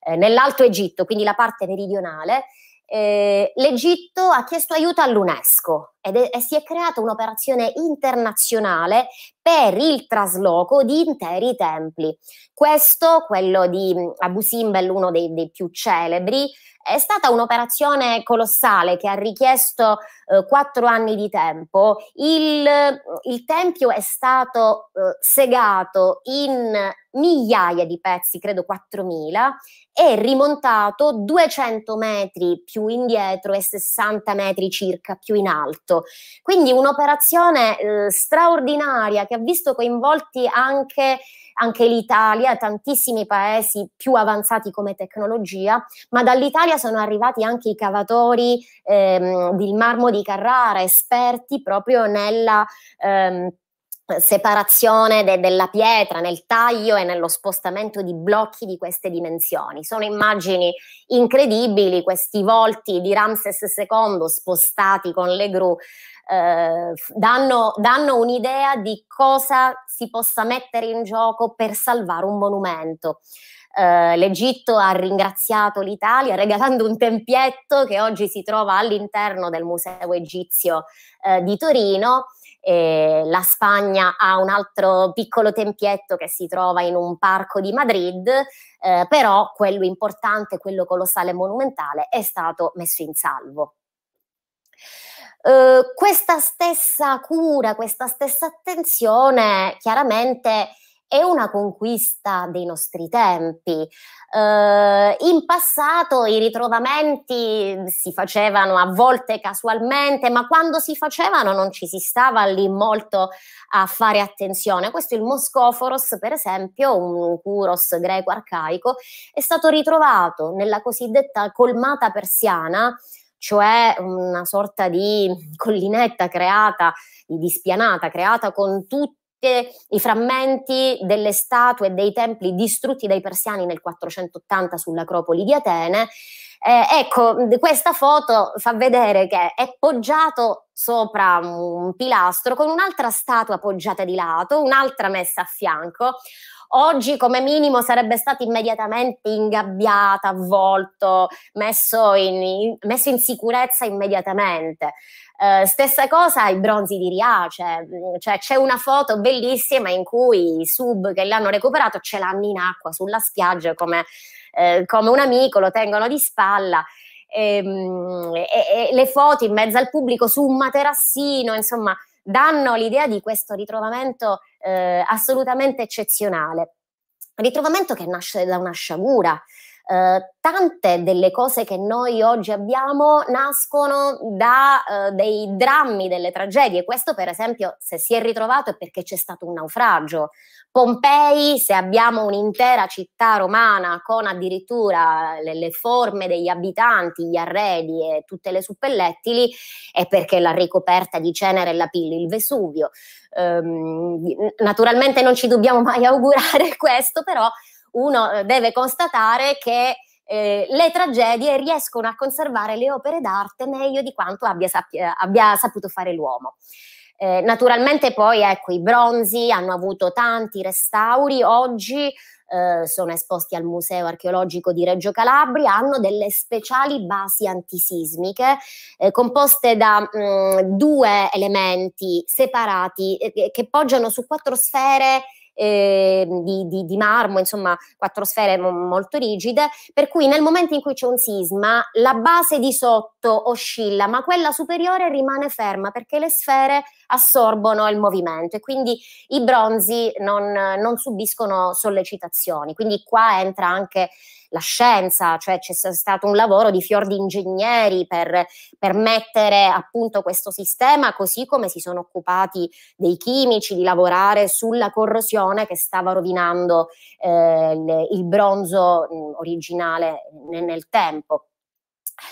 eh, nell'Alto Egitto, quindi la parte meridionale, eh, l'Egitto ha chiesto aiuto all'UNESCO ed è, si è creata un'operazione internazionale per il trasloco di interi templi. Questo, quello di Abu Simbel, uno dei, dei più celebri, è stata un'operazione colossale che ha richiesto eh, quattro anni di tempo. Il, il tempio è stato eh, segato in migliaia di pezzi, credo 4.000, e rimontato 200 metri più indietro e 60 metri circa più in alto tutto. Quindi un'operazione eh, straordinaria che ha visto coinvolti anche, anche l'Italia, tantissimi paesi più avanzati come tecnologia, ma dall'Italia sono arrivati anche i cavatori ehm, del marmo di Carrara, esperti proprio nella... Ehm, separazione de- della pietra nel taglio e nello spostamento di blocchi di queste dimensioni. Sono immagini incredibili, questi volti di Ramses II spostati con le gru eh, danno, danno un'idea di cosa si possa mettere in gioco per salvare un monumento. Uh, l'Egitto ha ringraziato l'Italia regalando un tempietto che oggi si trova all'interno del Museo Egizio uh, di Torino eh, la Spagna ha un altro piccolo tempietto che si trova in un parco di Madrid, eh, però quello importante, quello colossale e monumentale è stato messo in salvo. Eh, questa stessa cura, questa stessa attenzione chiaramente è una conquista dei nostri tempi. Eh, in passato i ritrovamenti si facevano a volte casualmente, ma quando si facevano non ci si stava lì molto a fare attenzione. Questo è il Moscoforos, per esempio, un kuros greco arcaico, è stato ritrovato nella cosiddetta colmata persiana cioè una sorta di collinetta creata, di spianata, creata con tutti tutti i frammenti delle statue e dei templi distrutti dai persiani nel 480 sull'Acropoli di Atene. Eh, ecco, questa foto fa vedere che è poggiato sopra un pilastro con un'altra statua poggiata di lato, un'altra messa a fianco, oggi come minimo sarebbe stato immediatamente ingabbiata, avvolto, messo in, in, messo in sicurezza immediatamente. Eh, stessa cosa ai bronzi di Riace, cioè, cioè c'è una foto bellissima in cui i sub che l'hanno recuperato ce l'hanno in acqua sulla spiaggia come, eh, come un amico, lo tengono di spalla. E, ehm, e, e le foto in mezzo al pubblico su un materassino, insomma, danno l'idea di questo ritrovamento eh, assolutamente eccezionale. Ritrovamento che nasce da una sciagura. Eh, tante delle cose che noi oggi abbiamo nascono da eh, dei drammi, delle tragedie. Questo, per esempio, se si è ritrovato è perché c'è stato un naufragio. Pompei, se abbiamo un'intera città romana con addirittura le, le forme degli abitanti, gli arredi e tutte le suppellettili, è perché l'ha ricoperta di cenere e la lapilli il Vesuvio. Ehm, naturalmente non ci dobbiamo mai augurare questo, però uno eh, deve constatare che eh, le tragedie riescono a conservare le opere d'arte meglio di quanto abbia, sappia, abbia saputo fare l'uomo. Eh, naturalmente poi ecco, i bronzi hanno avuto tanti restauri, oggi eh, sono esposti al Museo Archeologico di Reggio Calabria, hanno delle speciali basi antisismiche eh, composte da mh, mm, due elementi separati eh, che poggiano su quattro sfere eh, di, di, di, marmo, insomma quattro sfere mo- molto rigide, per cui nel momento in cui c'è un sisma la base di sotto oscilla, ma quella superiore rimane ferma perché le sfere assorbono il movimento e quindi i bronzi non, non subiscono sollecitazioni. Quindi qua entra anche la scienza, cioè c'è stato un lavoro di fior di ingegneri per, per mettere appunto questo sistema, così come si sono occupati dei chimici di lavorare sulla corrosione che stava rovinando eh, il bronzo mh, mm, originale nel, nel tempo.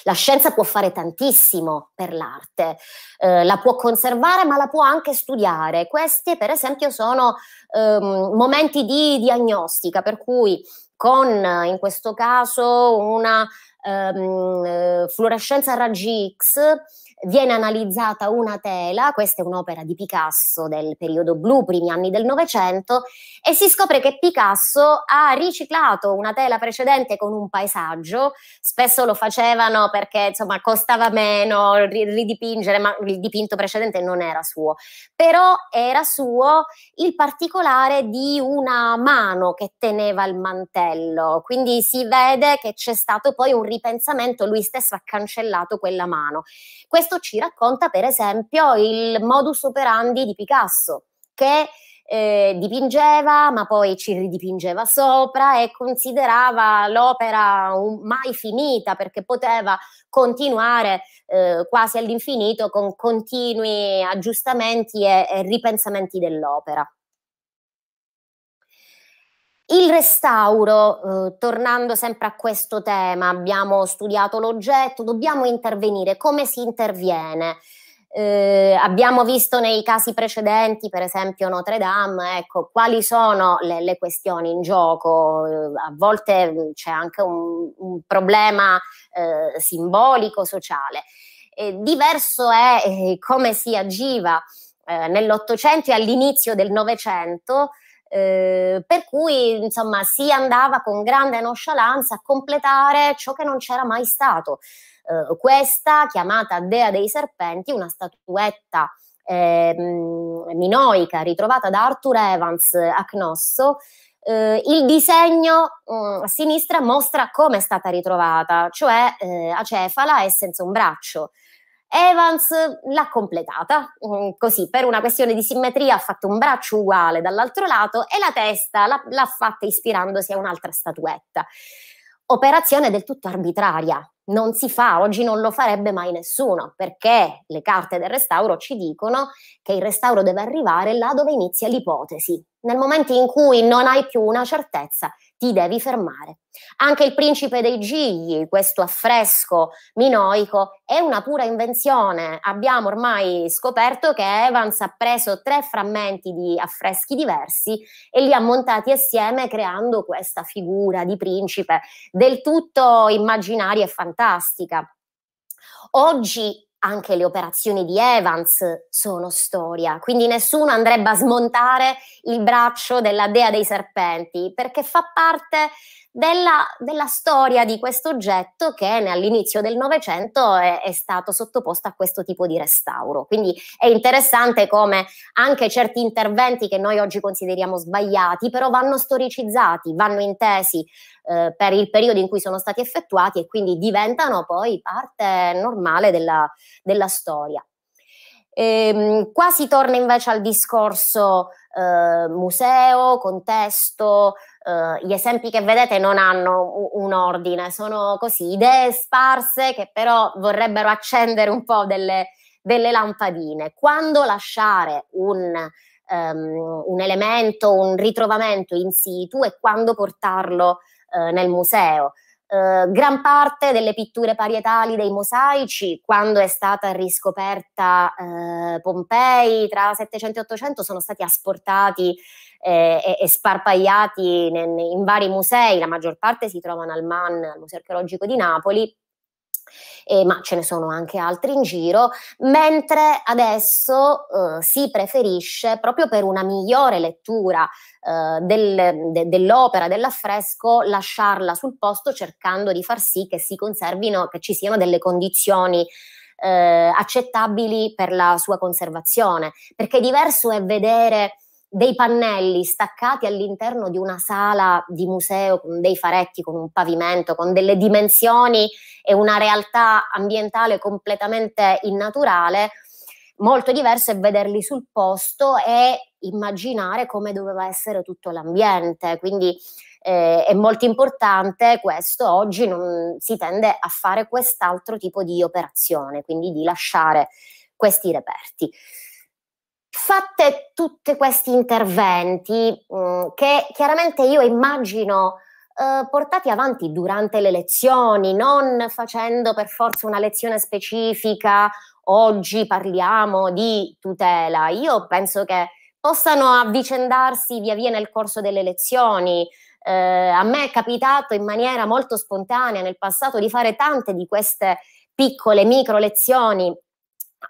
La scienza può fare tantissimo per l'arte, eh, la può conservare ma la può anche studiare. Questi per esempio sono ehm, momenti di diagnostica per cui con in questo caso una ehm, eh, fluorescenza a raggi X viene analizzata una tela, questa è un'opera di Picasso del periodo blu, primi anni del Novecento, e si scopre che Picasso ha riciclato una tela precedente con un paesaggio, spesso lo facevano perché insomma costava meno ridipingere, ma il dipinto precedente non era suo, però era suo il particolare di una mano che teneva il mantello, quindi si vede che c'è stato poi un ripensamento, lui stesso ha cancellato quella mano. Questo questo ci racconta per esempio il modus operandi di Picasso, che eh, dipingeva, ma poi ci ridipingeva sopra e considerava l'opera un, mai finita perché poteva continuare eh, quasi all'infinito con continui aggiustamenti e, e ripensamenti dell'opera. Il restauro, eh, tornando sempre a questo tema, abbiamo studiato l'oggetto, dobbiamo intervenire, come si interviene? Eh, abbiamo visto nei casi precedenti, per esempio Notre Dame, ecco, quali sono le, le questioni in gioco. Eh, a volte mm, c'è anche un, un problema eh, simbolico, sociale. Eh, diverso è eh, come si agiva eh, nell'Ottocento e all'inizio del Novecento Ehm, per cui insomma si andava con grande nonchalance a completare ciò che non c'era mai stato. Eh, questa chiamata Dea dei Serpenti, una statuetta eh, minoica ritrovata da Arthur Evans a Cnosso, eh, il disegno mh, mm, a sinistra mostra come è stata ritrovata, cioè eh, acefala e senza un braccio. Evans l'ha completata, mm, così per una questione di simmetria ha fatto un braccio uguale dall'altro lato e la testa l'ha, l'ha fatta ispirandosi a un'altra statuetta. Operazione del tutto arbitraria, non si fa, oggi non lo farebbe mai nessuno, perché le carte del restauro ci dicono che il restauro deve arrivare là dove inizia l'ipotesi. Nel momento in cui non hai più una certezza, ti devi fermare. Anche il principe dei gigli, questo affresco minoico, è una pura invenzione. Abbiamo ormai scoperto che Evans ha preso tre frammenti di affreschi diversi e li ha montati assieme creando questa figura di principe del tutto immaginaria e fantastica. Oggi anche le operazioni di Evans sono storia, quindi nessuno andrebbe a smontare il braccio della dea dei serpenti perché fa parte della, della storia di questo oggetto che all'inizio del Novecento è, è, stato sottoposto a questo tipo di restauro. Quindi è interessante come anche certi interventi che noi oggi consideriamo sbagliati, però vanno storicizzati, vanno intesi eh, per il periodo in cui sono stati effettuati e quindi diventano poi parte normale della, della storia. Ehm, qua si torna invece al discorso eh, museo, contesto, eh, gli esempi che vedete non hanno un ordine, sono così idee sparse che però vorrebbero accendere un po' delle, delle lampadine. Quando lasciare un, um, un, elemento, un ritrovamento in situ e quando portarlo eh, nel museo? Eh, gran parte delle pitture parietali dei mosaici, quando è stata riscoperta eh, Pompei tra 700 e 800, sono stati asportati eh, e, sparpagliati in, in vari musei, la maggior parte si trovano al MAN, al Museo Archeologico di Napoli, eh, ma ce ne sono anche altri in giro, mentre adesso eh, si preferisce, proprio per una migliore lettura eh, del, de, dell'opera, dell'affresco, lasciarla sul posto cercando di far sì che si conservino, che ci siano delle condizioni eh, accettabili per la sua conservazione, perché diverso è vedere dei pannelli staccati all'interno di una sala di museo con dei faretti, con un pavimento, con delle dimensioni e una realtà ambientale completamente innaturale, molto diverso è vederli sul posto e immaginare come doveva essere tutto l'ambiente. Quindi eh, è molto importante questo, oggi non si tende a fare quest'altro tipo di operazione, quindi di lasciare questi reperti fatte tutti questi interventi mm, che chiaramente io immagino eh, portati avanti durante le lezioni, non facendo per forza una lezione specifica, oggi parliamo di tutela, io penso che possano avvicendarsi via via nel corso delle lezioni. Eh, a me è capitato in maniera molto spontanea nel passato di fare tante di queste piccole micro lezioni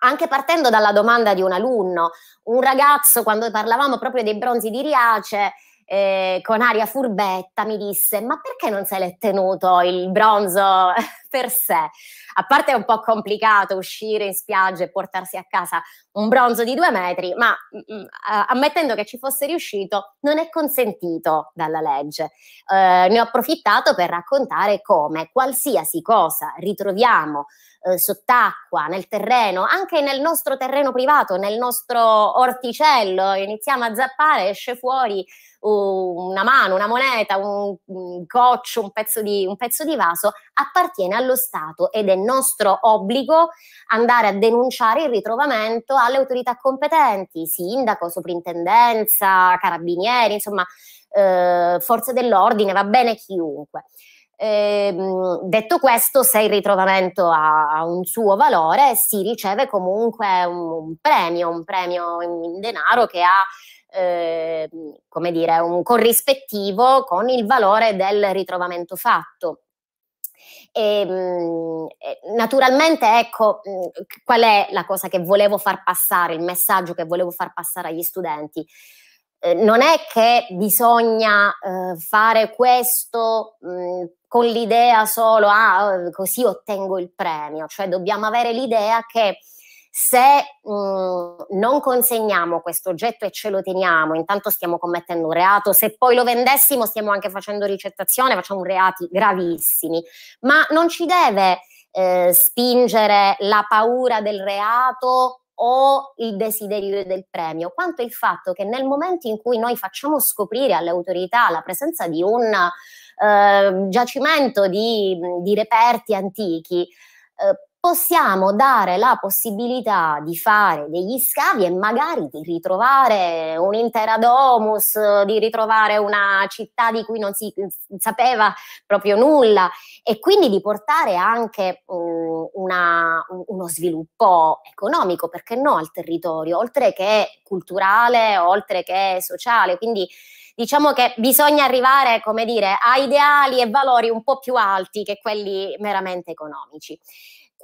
anche partendo dalla domanda di un alunno, un ragazzo quando parlavamo proprio dei bronzi di Riace, eh, con aria furbetta mi disse: Ma perché non sei tenuto il bronzo per sé, a parte è un po' complicato uscire in spiaggia e portarsi a casa un bronzo di due metri, ma mh, mm, mm, ammettendo che ci fosse riuscito, non è consentito dalla legge. Eh, ne ho approfittato per raccontare come qualsiasi cosa ritroviamo eh, sott'acqua, nel terreno, anche nel nostro terreno privato, nel nostro orticello, iniziamo a zappare, esce fuori una mano, una moneta, un, un goccio, un pezzo, di, un pezzo di vaso, appartiene al allo Stato ed è nostro obbligo andare a denunciare il ritrovamento alle autorità competenti, sindaco, soprintendenza, carabinieri, insomma, eh, forze dell'ordine, va bene chiunque. Eh, detto questo, se il ritrovamento ha un suo valore, si riceve comunque un, premio, un premio in, denaro che ha, eh, come dire, un corrispettivo con il valore del ritrovamento fatto. E, ehm, eh, naturalmente, ecco, mm, qual è la cosa che volevo far passare, il messaggio che volevo far passare agli studenti? Eh, non è che bisogna eh, fare questo mm, con l'idea solo, ah, così ottengo il premio, cioè dobbiamo avere l'idea che se mh, mm, non consegniamo questo oggetto e ce lo teniamo, intanto stiamo commettendo un reato, se poi lo vendessimo stiamo anche facendo ricettazione, facciamo reati gravissimi, ma non ci deve eh, spingere la paura del reato o il desiderio del premio, quanto il fatto che nel momento in cui noi facciamo scoprire alle autorità la presenza di un eh, giacimento di, di reperti antichi, eh, possiamo dare la possibilità di fare degli scavi e magari di ritrovare un'intera domus, di ritrovare una città di cui non si sapeva proprio nulla e quindi di portare anche um, una, uno sviluppo economico, perché no, al territorio, oltre che culturale, oltre che sociale. Quindi diciamo che bisogna arrivare, come dire, a ideali e valori un po' più alti che quelli meramente economici.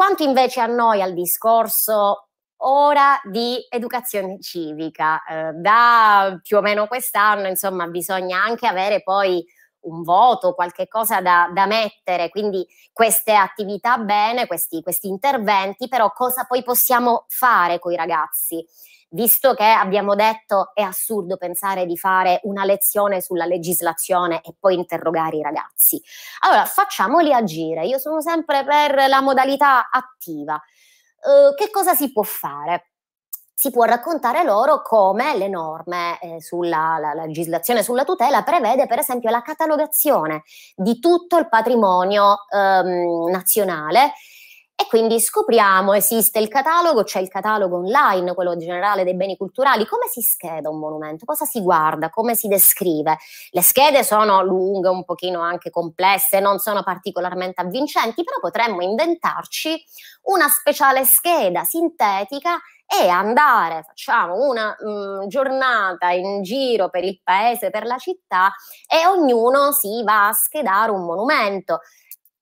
Quanto invece a noi al discorso ora di educazione civica, eh, da più o meno quest'anno, insomma, bisogna anche avere poi un voto, qualche cosa da, da mettere, quindi queste attività bene, questi, questi interventi, però cosa poi possiamo fare con i ragazzi? visto che abbiamo detto è assurdo pensare di fare una lezione sulla legislazione e poi interrogare i ragazzi. Allora, facciamoli agire. Io sono sempre per la modalità attiva. Eh, che cosa si può fare? si può raccontare loro come le norme eh, sulla la, la legislazione sulla tutela prevede per esempio la catalogazione di tutto il patrimonio ehm, nazionale e quindi scopriamo, esiste il catalogo, c'è il catalogo online, quello generale dei beni culturali, come si scheda un monumento, cosa si guarda, come si descrive. Le schede sono lunghe, un pochino anche complesse, non sono particolarmente avvincenti, però potremmo inventarci una speciale scheda sintetica e andare, facciamo una mh, mm, giornata in giro per il paese, per la città e ognuno si va a schedare un monumento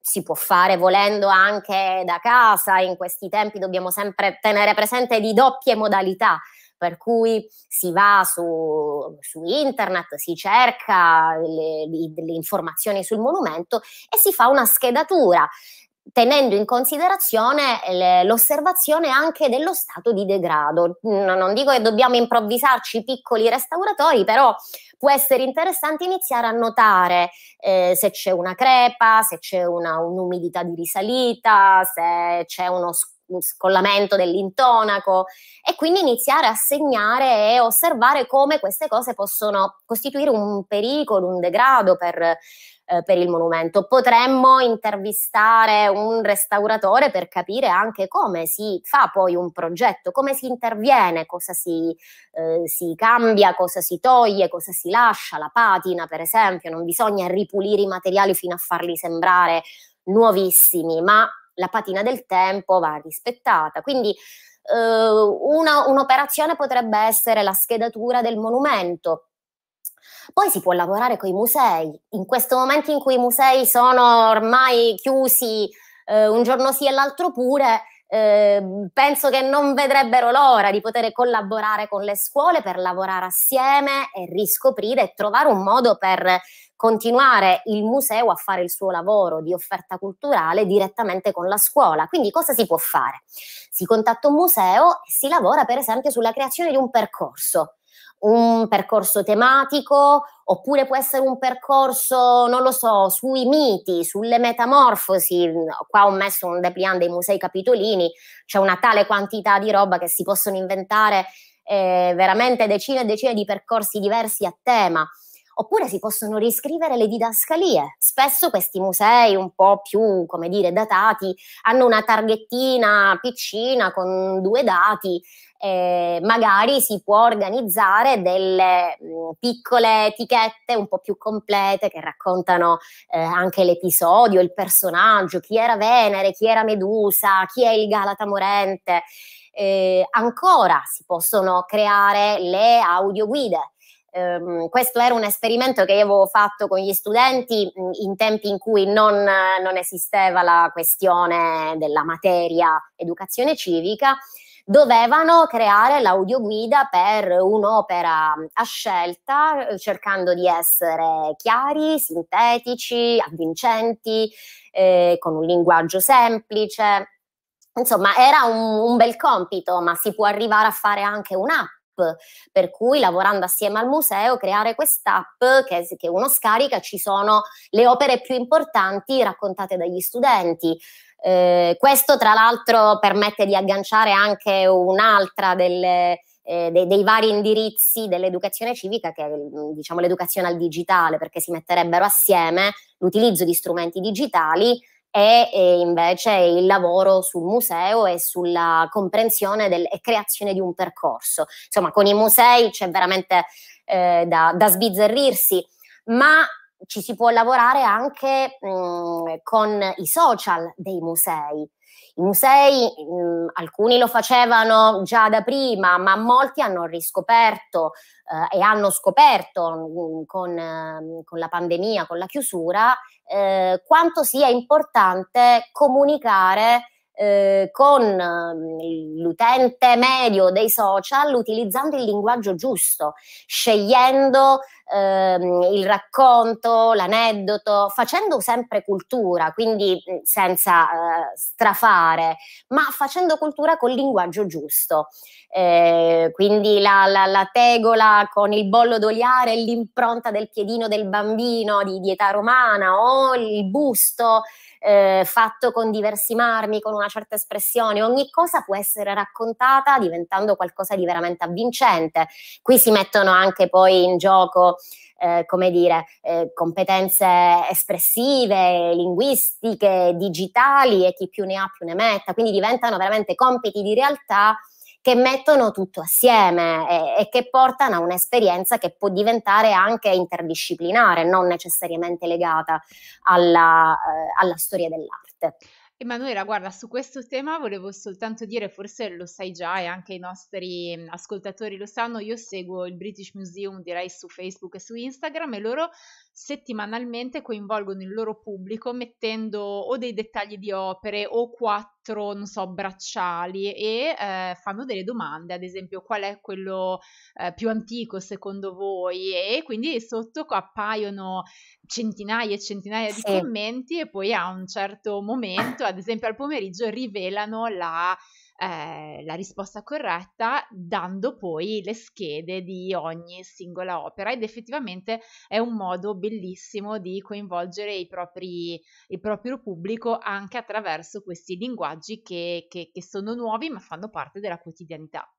si può fare volendo anche da casa, in questi tempi dobbiamo sempre tenere presente di doppie modalità, per cui si va su, su internet, si cerca le, le, le informazioni sul monumento e si fa una schedatura tenendo in considerazione l'osservazione anche dello stato di degrado. Non dico che dobbiamo improvvisarci piccoli restauratori, però può essere interessante iniziare a notare eh, se c'è una crepa, se c'è una, un'umidità di risalita, se c'è uno scopo scollamento dell'intonaco e quindi iniziare a segnare e osservare come queste cose possono costituire un pericolo, un degrado per, eh, per il monumento. Potremmo intervistare un restauratore per capire anche come si fa poi un progetto, come si interviene, cosa si, eh, si cambia, cosa si toglie, cosa si lascia, la patina per esempio, non bisogna ripulire i materiali fino a farli sembrare nuovissimi, ma la patina del tempo va rispettata. Quindi eh, una, un'operazione potrebbe essere la schedatura del monumento, poi si può lavorare con i musei. In questo momento in cui i musei sono ormai chiusi eh, un giorno sì e l'altro pure, eh, penso che non vedrebbero l'ora di poter collaborare con le scuole per lavorare assieme e riscoprire e trovare un modo per continuare il museo a fare il suo lavoro di offerta culturale direttamente con la scuola. Quindi cosa si può fare? Si contatta un museo e si lavora per esempio sulla creazione di un percorso un percorso tematico, oppure può essere un percorso, non lo so, sui miti, sulle metamorfosi. Qua ho messo un dépliant dei musei capitolini, c'è una tale quantità di roba che si possono inventare eh, veramente decine e decine di percorsi diversi a tema. Oppure si possono riscrivere le didascalie. Spesso questi musei un po' più, come dire, datati hanno una targhettina piccina con due dati eh, magari si può organizzare delle mh, mm, piccole etichette un po' più complete che raccontano eh, anche l'episodio, il personaggio, chi era Venere, chi era Medusa, chi è il Galata morente. Eh, ancora si possono creare le audioguide. Um, questo era un esperimento che io avevo fatto con gli studenti mm, in tempi in cui non, non esisteva la questione della materia educazione civica dovevano creare l'audioguida per un'opera mm, a scelta, eh, cercando di essere chiari, sintetici, avvincenti, eh, con un linguaggio semplice. Insomma, era un, un bel compito, ma si può arrivare a fare anche un'app per cui lavorando assieme al museo creare quest'app che, che uno scarica ci sono le opere più importanti raccontate dagli studenti, eh, questo tra l'altro permette di agganciare anche un'altra delle, eh, dei, dei, vari indirizzi dell'educazione civica, che è diciamo, l'educazione al digitale, perché si metterebbero assieme l'utilizzo di strumenti digitali e, e invece il lavoro sul museo e sulla comprensione del, e creazione di un percorso. Insomma, con i musei c'è veramente eh, da, da sbizzarrirsi, ma ci si può lavorare anche mh, mhmm, con i social dei musei. I musei, mh, mhmm, alcuni lo facevano già da prima, ma molti hanno riscoperto eh, e hanno scoperto mh, mhmm, con, eh, con, la pandemia, con la chiusura, eh, quanto sia importante comunicare eh, con l'utente medio dei social utilizzando il linguaggio giusto, scegliendo ehm, il racconto, l'aneddoto, facendo sempre cultura, quindi senza eh, strafare, ma facendo cultura col linguaggio giusto. Eh, quindi la, la, la, tegola con il bollo d'oliare, e l'impronta del piedino del bambino di, di età romana o il busto eh, fatto con diversi marmi, con una certa espressione, ogni cosa può essere raccontata diventando qualcosa di veramente avvincente. Qui si mettono anche poi in gioco eh, come dire, eh, competenze espressive, linguistiche, digitali e chi più ne ha più ne metta, quindi diventano veramente compiti di realtà che mettono tutto assieme e, e, che portano a un'esperienza che può diventare anche interdisciplinare, non necessariamente legata alla, eh, alla storia dell'arte. Emanuela, guarda, su questo tema volevo soltanto dire, forse lo sai già e anche i nostri mm, ascoltatori lo sanno, io seguo il British Museum direi su Facebook e su Instagram e loro settimanalmente coinvolgono il loro pubblico mettendo o dei dettagli di opere o quattro, non so, bracciali e eh, fanno delle domande, ad esempio qual è quello eh, più antico secondo voi e quindi sotto appaiono centinaia e centinaia sì. di commenti e poi a un certo momento, ad esempio al pomeriggio, rivelano la eh, la risposta corretta dando poi le schede di ogni singola opera ed effettivamente è un modo bellissimo di coinvolgere i propri, il proprio pubblico anche attraverso questi linguaggi che, che, che sono nuovi ma fanno parte della quotidianità.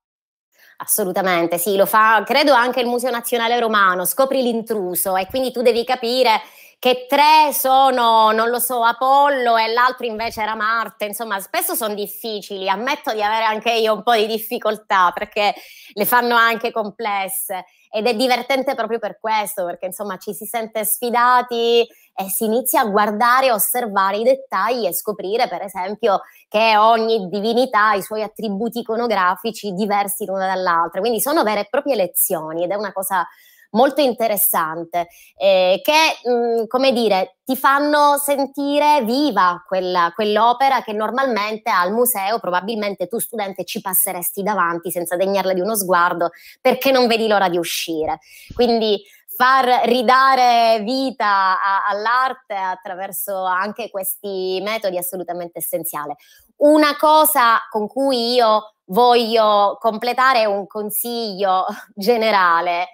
Assolutamente, sì, lo fa credo anche il Museo Nazionale Romano, scopri l'intruso e quindi tu devi capire che tre sono, non lo so, Apollo e l'altro invece era Marte, insomma spesso sono difficili, ammetto di avere anche io un po' di difficoltà perché le fanno anche complesse ed è divertente proprio per questo, perché insomma ci si sente sfidati e si inizia a guardare, osservare i dettagli e scoprire per esempio che ogni divinità ha i suoi attributi iconografici diversi l'una dall'altra, quindi sono vere e proprie lezioni ed è una cosa molto interessante eh, che, mh, mm, come dire, ti fanno sentire viva quella, quell'opera che normalmente al museo probabilmente tu studente ci passeresti davanti senza degnarla di uno sguardo perché non vedi l'ora di uscire. Quindi far ridare vita a, all'arte attraverso anche questi metodi è assolutamente essenziale. Una cosa con cui io voglio completare un consiglio generale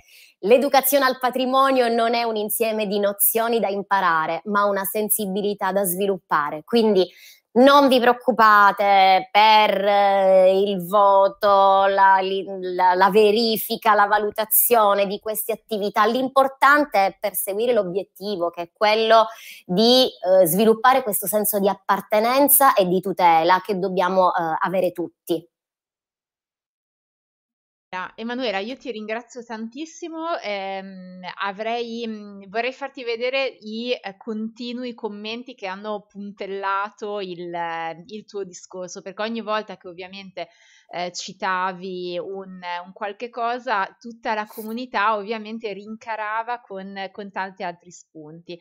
L'educazione al patrimonio non è un insieme di nozioni da imparare, ma una sensibilità da sviluppare. Quindi non vi preoccupate per eh, il voto, la, la, la, verifica, la valutazione di queste attività. L'importante è perseguire l'obiettivo, che è quello di eh, sviluppare questo senso di appartenenza e di tutela che dobbiamo eh, avere tutti. Emanuela, io ti ringrazio tantissimo. ehm, avrei, vorrei farti vedere i eh, continui commenti che hanno puntellato il, eh, il tuo discorso, perché ogni volta che ovviamente eh, citavi un, un, qualche cosa, tutta la comunità ovviamente rincarava con, con tanti altri spunti.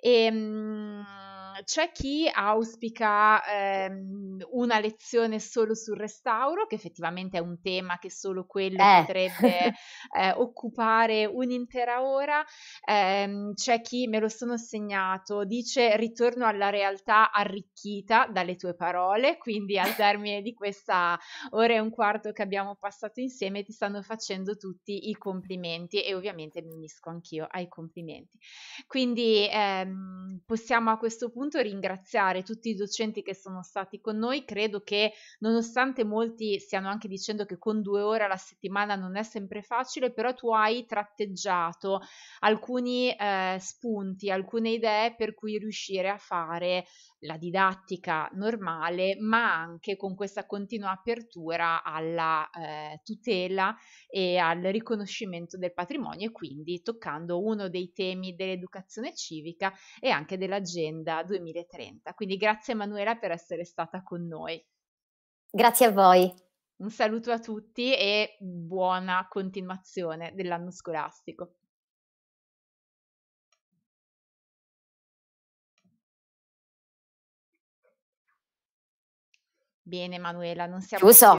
E, ehm, mh, c'è chi auspica ehm, una lezione solo sul restauro, che effettivamente è un tema che solo quello eh. potrebbe eh, occupare un'intera ora. Ehm, c'è chi, me lo sono segnato, dice ritorno alla realtà arricchita dalle tue parole, quindi al termine di questa ora ore e un quarto che abbiamo passato insieme ti stanno facendo tutti i complimenti e ovviamente mi unisco anch'io ai complimenti. Quindi ehm, possiamo a questo punto ringraziare tutti i docenti che sono stati con noi, credo che nonostante molti stiano anche dicendo che con due ore alla settimana non è sempre facile, però tu hai tratteggiato alcuni eh, spunti, alcune idee per cui riuscire a fare la didattica normale, ma anche con questa continua apertura alla eh, tutela e al riconoscimento del patrimonio e quindi toccando uno dei temi dell'educazione civica e anche dell'agenda 2030. Quindi grazie Emanuela per essere stata con noi. Grazie a voi. Un saluto a tutti e buona continuazione dell'anno scolastico. Bene Manuela, non siamo... Chiuso.